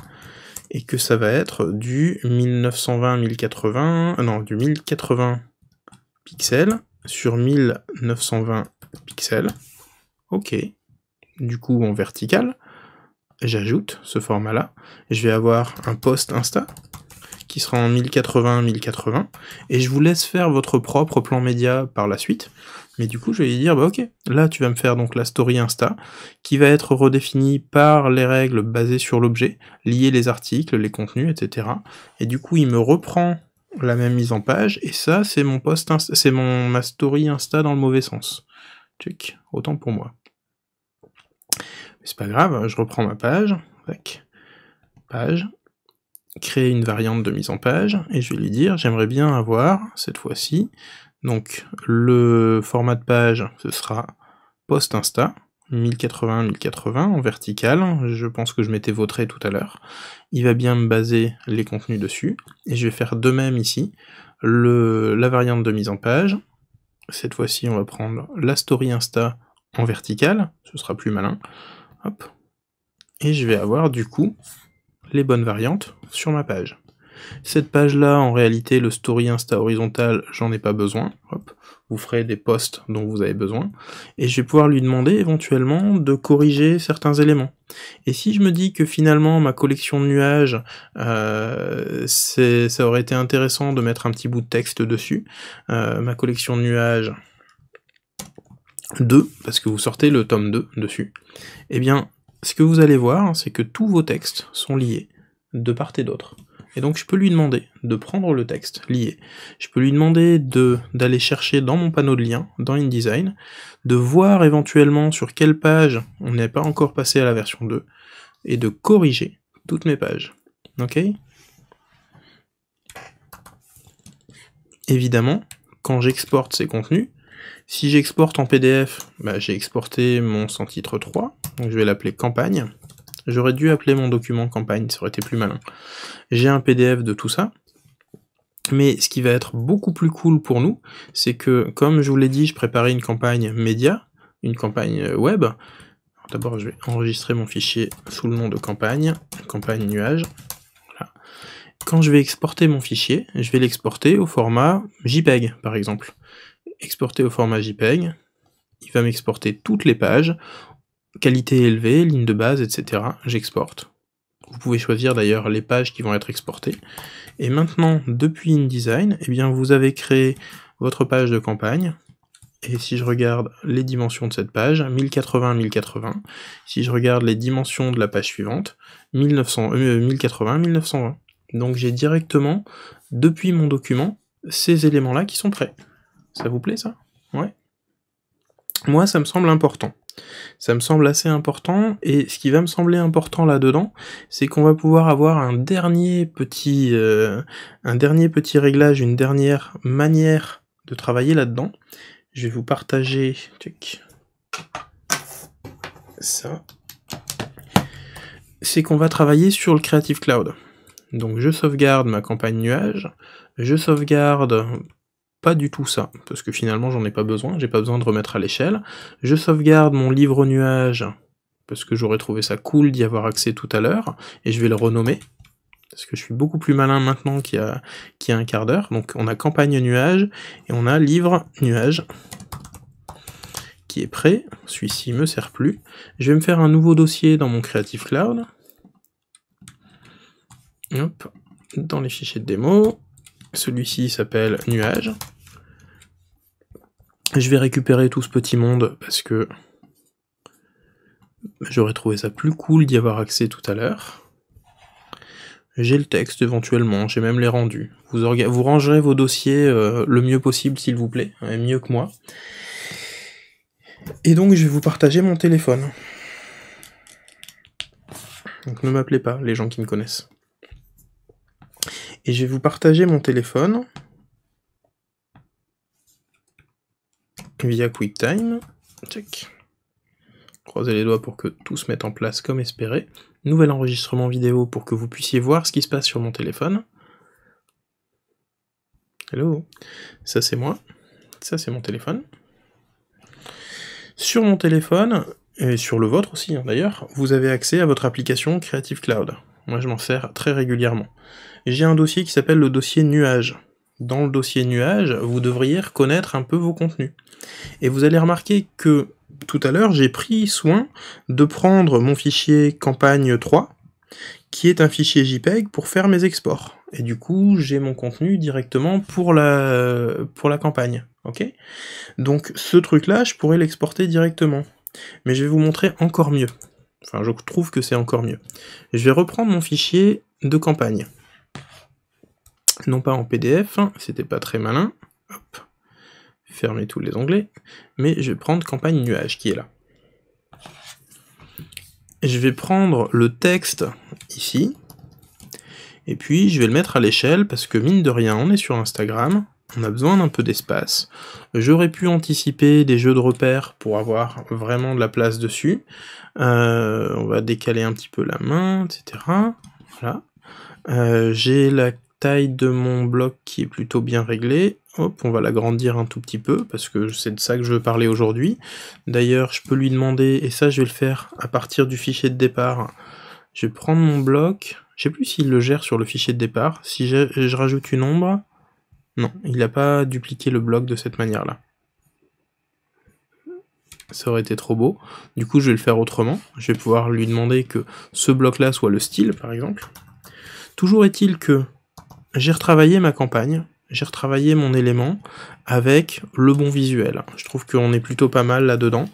et que ça va être du 1920-1080, non, du 1080 pixels sur 1920 pixels. Ok. Du coup, en vertical, j'ajoute ce format-là. Je vais avoir un post Insta qui sera en 1080-1080. Et je vous laisse faire votre propre plan média par la suite. Mais du coup, je vais lui dire, bah ok, là tu vas me faire donc la story Insta, qui va être redéfinie par les règles basées sur l'objet, lier les articles, les contenus, etc. Et du coup, il me reprend la même mise en page, et ça, c'est mon post, c'est mon ma story Insta dans le mauvais sens. Check, autant pour moi. Mais c'est pas grave, hein, je reprends ma page, page, créer une variante de mise en page, et je vais lui dire, j'aimerais bien avoir, cette fois-ci, donc le format de page, ce sera post Insta, 1080, 1080 en vertical, je pense que je m'étais vautré tout à l'heure, il va bien me baser les contenus dessus, et je vais faire de même ici, le, la variante de mise en page, cette fois-ci on va prendre la story Insta en vertical, ce sera plus malin, et je vais avoir du coup les bonnes variantes sur ma page. Cette page-là, en réalité, le story Insta horizontal, j'en ai pas besoin. Hop. Vous ferez des posts dont vous avez besoin. Et je vais pouvoir lui demander éventuellement de corriger certains éléments. Et si je me dis que finalement ma collection de nuages, euh, ça aurait été intéressant de mettre un petit bout de texte dessus. Euh, ma collection de nuages, 2, parce que vous sortez le tome 2 dessus, eh bien, ce que vous allez voir, c'est que tous vos textes sont liés de part et d'autre. Et donc je peux lui demander de prendre le texte lié. Je peux lui demander de d'aller chercher dans mon panneau de lien, dans InDesign, de voir éventuellement sur quelle page on n'est pas encore passé à la version 2, et de corriger toutes mes pages. Ok Évidemment, quand j'exporte ces contenus, si j'exporte en PDF, bah, j'ai exporté mon sans titre 3, donc je vais l'appeler campagne. J'aurais dû appeler mon document campagne, ça aurait été plus malin. J'ai un PDF de tout ça. Mais ce qui va être beaucoup plus cool pour nous, c'est que, comme je vous l'ai dit, je préparais une campagne média, une campagne euh, web. D'abord, je vais enregistrer mon fichier sous le nom de campagne, campagne nuage. Quand je vais exporter mon fichier, je vais l'exporter au format JPEG, par exemple. Exporter au format JPEG, il va m'exporter toutes les pages qualité élevée, ligne de base, etc. J'exporte. Vous pouvez choisir d'ailleurs les pages qui vont être exportées. Et maintenant, depuis InDesign, eh bien, vous avez créé votre page de campagne. Et si je regarde les dimensions de cette page, 1080-1080. Si je regarde les dimensions de la page suivante, 1080-1920. Euh, Donc j'ai directement, depuis mon document, ces éléments-là qui sont prêts. Ça vous plaît ça Ouais. Moi, ça me semble important. Ça me semble assez important, et ce qui va me sembler important là-dedans, c'est qu'on va pouvoir avoir un dernier petit, euh, un dernier petit réglage, une dernière manière de travailler là-dedans. Je vais vous partager ça. C'est qu'on va travailler sur le Creative Cloud. Donc je sauvegarde ma campagne nuage, je sauvegarde pas du tout ça, parce que finalement j'en ai pas besoin, j'ai pas besoin de remettre à l'échelle. Je sauvegarde mon livre nuage, parce que j'aurais trouvé ça cool d'y avoir accès tout à l'heure, et je vais le renommer, parce que je suis beaucoup plus malin maintenant qu'il y a, un quart d'heure. Donc on a campagne nuage, et on a livre nuage, qui est prêt, celui-ci me sert plus. Je vais me faire un nouveau dossier dans mon Creative Cloud, dans les fichiers de démo, celui-ci s'appelle Nuage. Je vais récupérer tout ce petit monde parce que j'aurais trouvé ça plus cool d'y avoir accès tout à l'heure. J'ai le texte éventuellement, j'ai même les rendus. Vous, vous rangerez vos dossiers euh, le mieux possible s'il vous plaît, mieux que moi. Et donc je vais vous partager mon téléphone. Donc ne m'appelez pas, les gens qui me connaissent et je vais vous partager mon téléphone via QuickTime. Croisez les doigts pour que tout se mette en place comme espéré. Nouvel enregistrement vidéo pour que vous puissiez voir ce qui se passe sur mon téléphone. Hello, ça c'est moi, ça c'est mon téléphone. Sur mon téléphone, et sur le vôtre aussi hein, d'ailleurs, vous avez accès à votre application Creative Cloud. Moi, je m'en sers très régulièrement. J'ai un dossier qui s'appelle le dossier nuage. Dans le dossier nuage, vous devriez reconnaître un peu vos contenus. Et vous allez remarquer que tout à l'heure, j'ai pris soin de prendre mon fichier campagne 3, qui est un fichier JPEG pour faire mes exports. Et du coup, j'ai mon contenu directement pour la, pour la campagne. ok Donc ce truc-là, je pourrais l'exporter directement. Mais je vais vous montrer encore mieux. Enfin, je trouve que c'est encore mieux. Je vais reprendre mon fichier de campagne. Non pas en PDF, hein, c'était pas très malin. Hop. tous les onglets. Mais je vais prendre campagne nuage qui est là. Je vais prendre le texte ici. Et puis je vais le mettre à l'échelle parce que mine de rien, on est sur Instagram. On a besoin d'un peu d'espace. J'aurais pu anticiper des jeux de repères pour avoir vraiment de la place dessus. Euh, on va décaler un petit peu la main, etc. Voilà. Euh, j'ai la taille de mon bloc qui est plutôt bien réglée. Hop, on va l'agrandir un tout petit peu, parce que c'est de ça que je veux parler aujourd'hui. D'ailleurs, je peux lui demander, et ça je vais le faire à partir du fichier de départ. Je vais prendre mon bloc, je sais plus s'il le gère sur le fichier de départ. Si je rajoute une ombre, non, il n'a pas dupliqué le bloc de cette manière-là. Ça aurait été trop beau. Du coup, je vais le faire autrement. Je vais pouvoir lui demander que ce bloc-là soit le style, par exemple. Toujours est-il que j'ai retravaillé ma campagne j'ai retravaillé mon élément avec le bon visuel. Je trouve qu'on est plutôt pas mal là-dedans.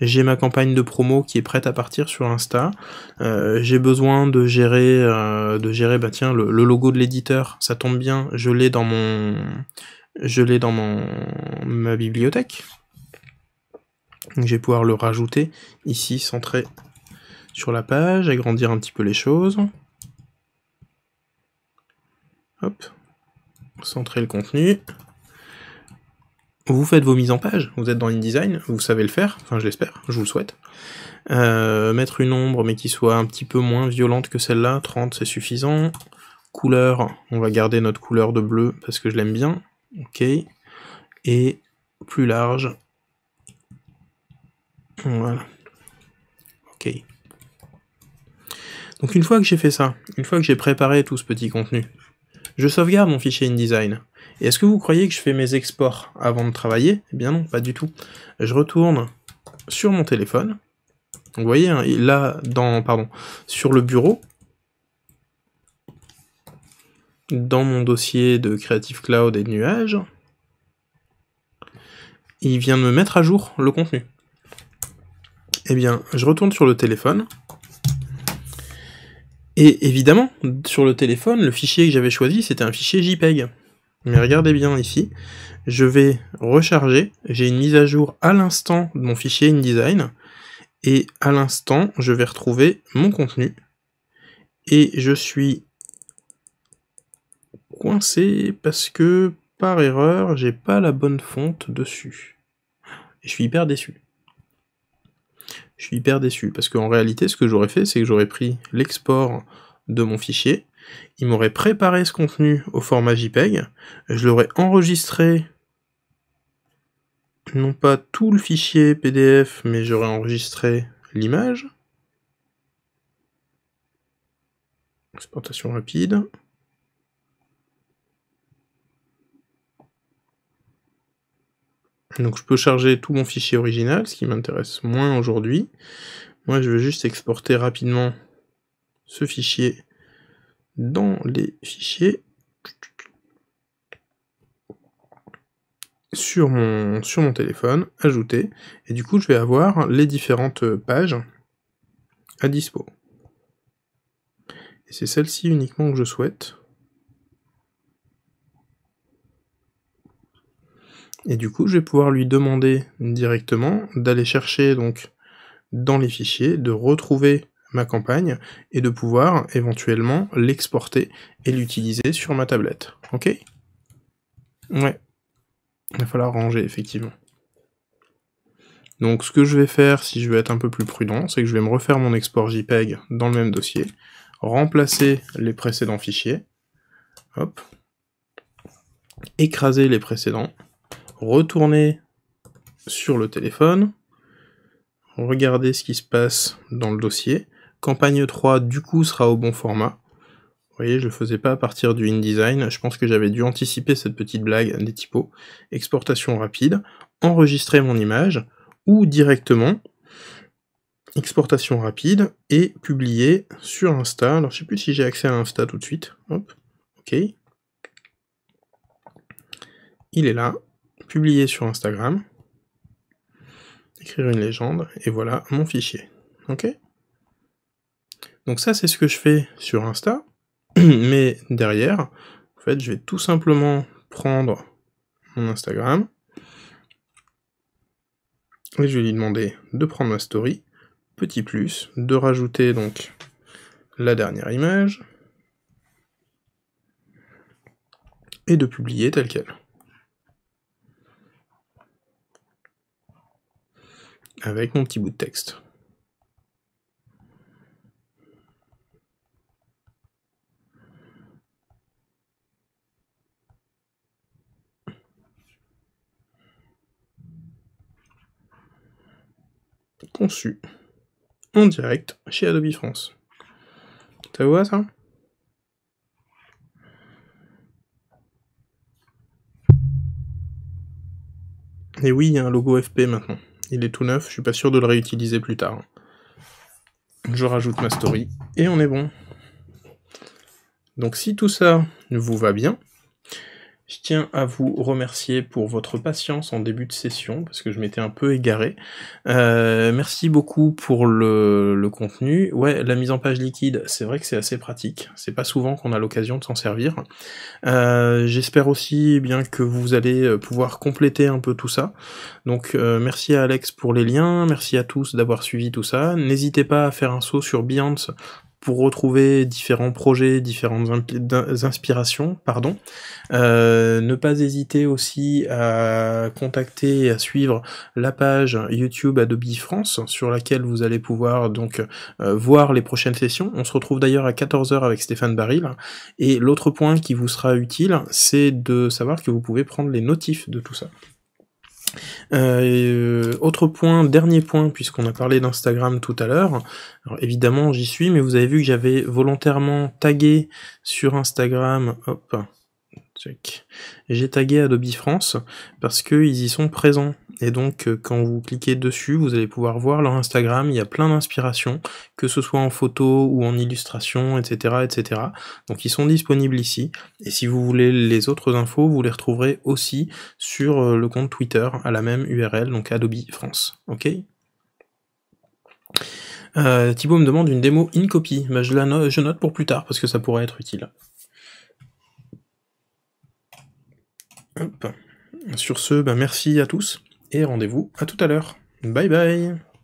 J'ai ma campagne de promo qui est prête à partir sur Insta. Euh, j'ai besoin de gérer, euh, de gérer, bah tiens, le, logo de l'éditeur, ça tombe bien, je l'ai dans mon, je l'ai dans mon ma bibliothèque. Donc, je vais pouvoir le rajouter ici, centré sur la page, agrandir un petit peu les choses. Hop, centrer le contenu. Vous faites vos mises en page, vous êtes dans InDesign, vous savez le faire, enfin je l'espère, je vous le souhaite. Euh, mettre une ombre mais qui soit un petit peu moins violente que celle-là, 30 c'est suffisant. Couleur, on va garder notre couleur de bleu parce que je l'aime bien, ok. Et plus large, voilà, ok. Donc une fois que j'ai fait ça, une fois que j'ai préparé tout ce petit contenu, je sauvegarde mon fichier InDesign. Et est-ce que vous croyez que je fais mes exports avant de travailler Eh bien non, pas du tout. Je retourne sur mon téléphone. vous voyez, hein, là, dans, pardon, sur le bureau, dans mon dossier de Creative Cloud et de nuages, il vient de me mettre à jour le contenu. Eh bien, je retourne sur le téléphone, et évidemment, sur le téléphone, le fichier que j'avais choisi, c'était un fichier JPEG. Mais regardez bien ici, je vais recharger, j'ai une mise à jour à l'instant de mon fichier InDesign, et à l'instant, je vais retrouver mon contenu, et je suis coincé parce que, par erreur, j'ai pas la bonne fonte dessus. Et je suis hyper déçu je suis hyper déçu. Parce qu'en réalité, ce que j'aurais fait, c'est que j'aurais pris l'export de mon fichier, il m'aurait préparé ce contenu au format JPEG, je l'aurais enregistré, non pas tout le fichier PDF, mais j'aurais enregistré l'image. Exportation rapide. Donc je peux charger tout mon fichier original, ce qui m'intéresse moins aujourd'hui. Moi je veux juste exporter rapidement ce fichier dans les fichiers sur mon, sur mon téléphone, ajouter, et du coup je vais avoir les différentes pages à dispo. Et c'est celle-ci uniquement que je souhaite. Et du coup, je vais pouvoir lui demander directement d'aller chercher donc dans les fichiers, de retrouver ma campagne et de pouvoir éventuellement l'exporter et l'utiliser sur ma tablette. Ok Ouais. Il va falloir ranger effectivement. Donc ce que je vais faire si je veux être un peu plus prudent, c'est que je vais me refaire mon export JPEG dans le même dossier, remplacer les précédents fichiers, hop, écraser les précédents, retourner sur le téléphone, regarder ce qui se passe dans le dossier. Campagne 3, du coup, sera au bon format. Vous voyez, je ne le faisais pas à partir du InDesign. Je pense que j'avais dû anticiper cette petite blague des typos. Exportation rapide, enregistrer mon image, ou directement, exportation rapide, et publier sur Insta. Alors, je ne sais plus si j'ai accès à Insta tout de suite. Hop, OK. Il est là publier sur Instagram, écrire une légende, et voilà mon fichier. Ok Donc ça, c'est ce que je fais sur Insta, mais derrière, fait, je vais tout simplement prendre mon Instagram, et je vais lui demander de prendre ma story, petit plus, de rajouter donc la dernière image, et de publier telle qu'elle. avec mon petit bout de texte. Conçu en direct chez Adobe France. Ça vous ça Et oui, il y a un logo FP maintenant. Il est tout neuf, je suis pas sûr de le réutiliser plus tard. Je rajoute ma story et on est bon. Donc si tout ça vous va bien, je tiens à vous remercier pour votre patience en début de session, parce que je m'étais un peu égaré. Euh, merci beaucoup pour le, contenu. Ouais, la mise en page liquide, c'est vrai que c'est assez pratique. C'est pas souvent qu'on a l'occasion de s'en servir. Euh, j'espère aussi eh bien que vous allez euh, pouvoir compléter un peu tout ça. Donc merci à Alex pour les liens, merci à tous d'avoir suivi tout ça. N'hésitez pas à faire un saut sur Beyond pour retrouver différents projets, différentes inspirations, pardon. Euh, ne pas hésiter aussi à contacter et à suivre la page YouTube Adobe France sur laquelle vous allez pouvoir donc euh, voir les prochaines sessions. On se retrouve d'ailleurs à 14h avec Stéphane Baril. Et l'autre point qui vous sera utile, c'est de savoir que vous pouvez prendre les notifs de tout ça. Euh, euh, autre point, dernier point, puisqu'on a parlé d'Instagram tout à l'heure. Alors évidemment, j'y suis, mais vous avez vu que j'avais volontairement tagué sur Instagram. Hop, J'ai tagué Adobe France parce qu'ils y sont présents et donc euh, quand vous cliquez dessus, vous allez pouvoir voir leur Instagram, il y a plein d'inspirations, que ce soit en photo ou en illustration, etc., etc. Donc ils sont disponibles ici, et si vous voulez les autres infos, vous les retrouverez aussi sur euh, le compte Twitter à la même URL, donc Adobe France, ok euh, Thibaut me demande une démo in copy. Bah, je, la note pour plus tard parce que ça pourrait être utile. Sur ce, bah, merci à tous et rendez-vous à tout à l'heure. Bye bye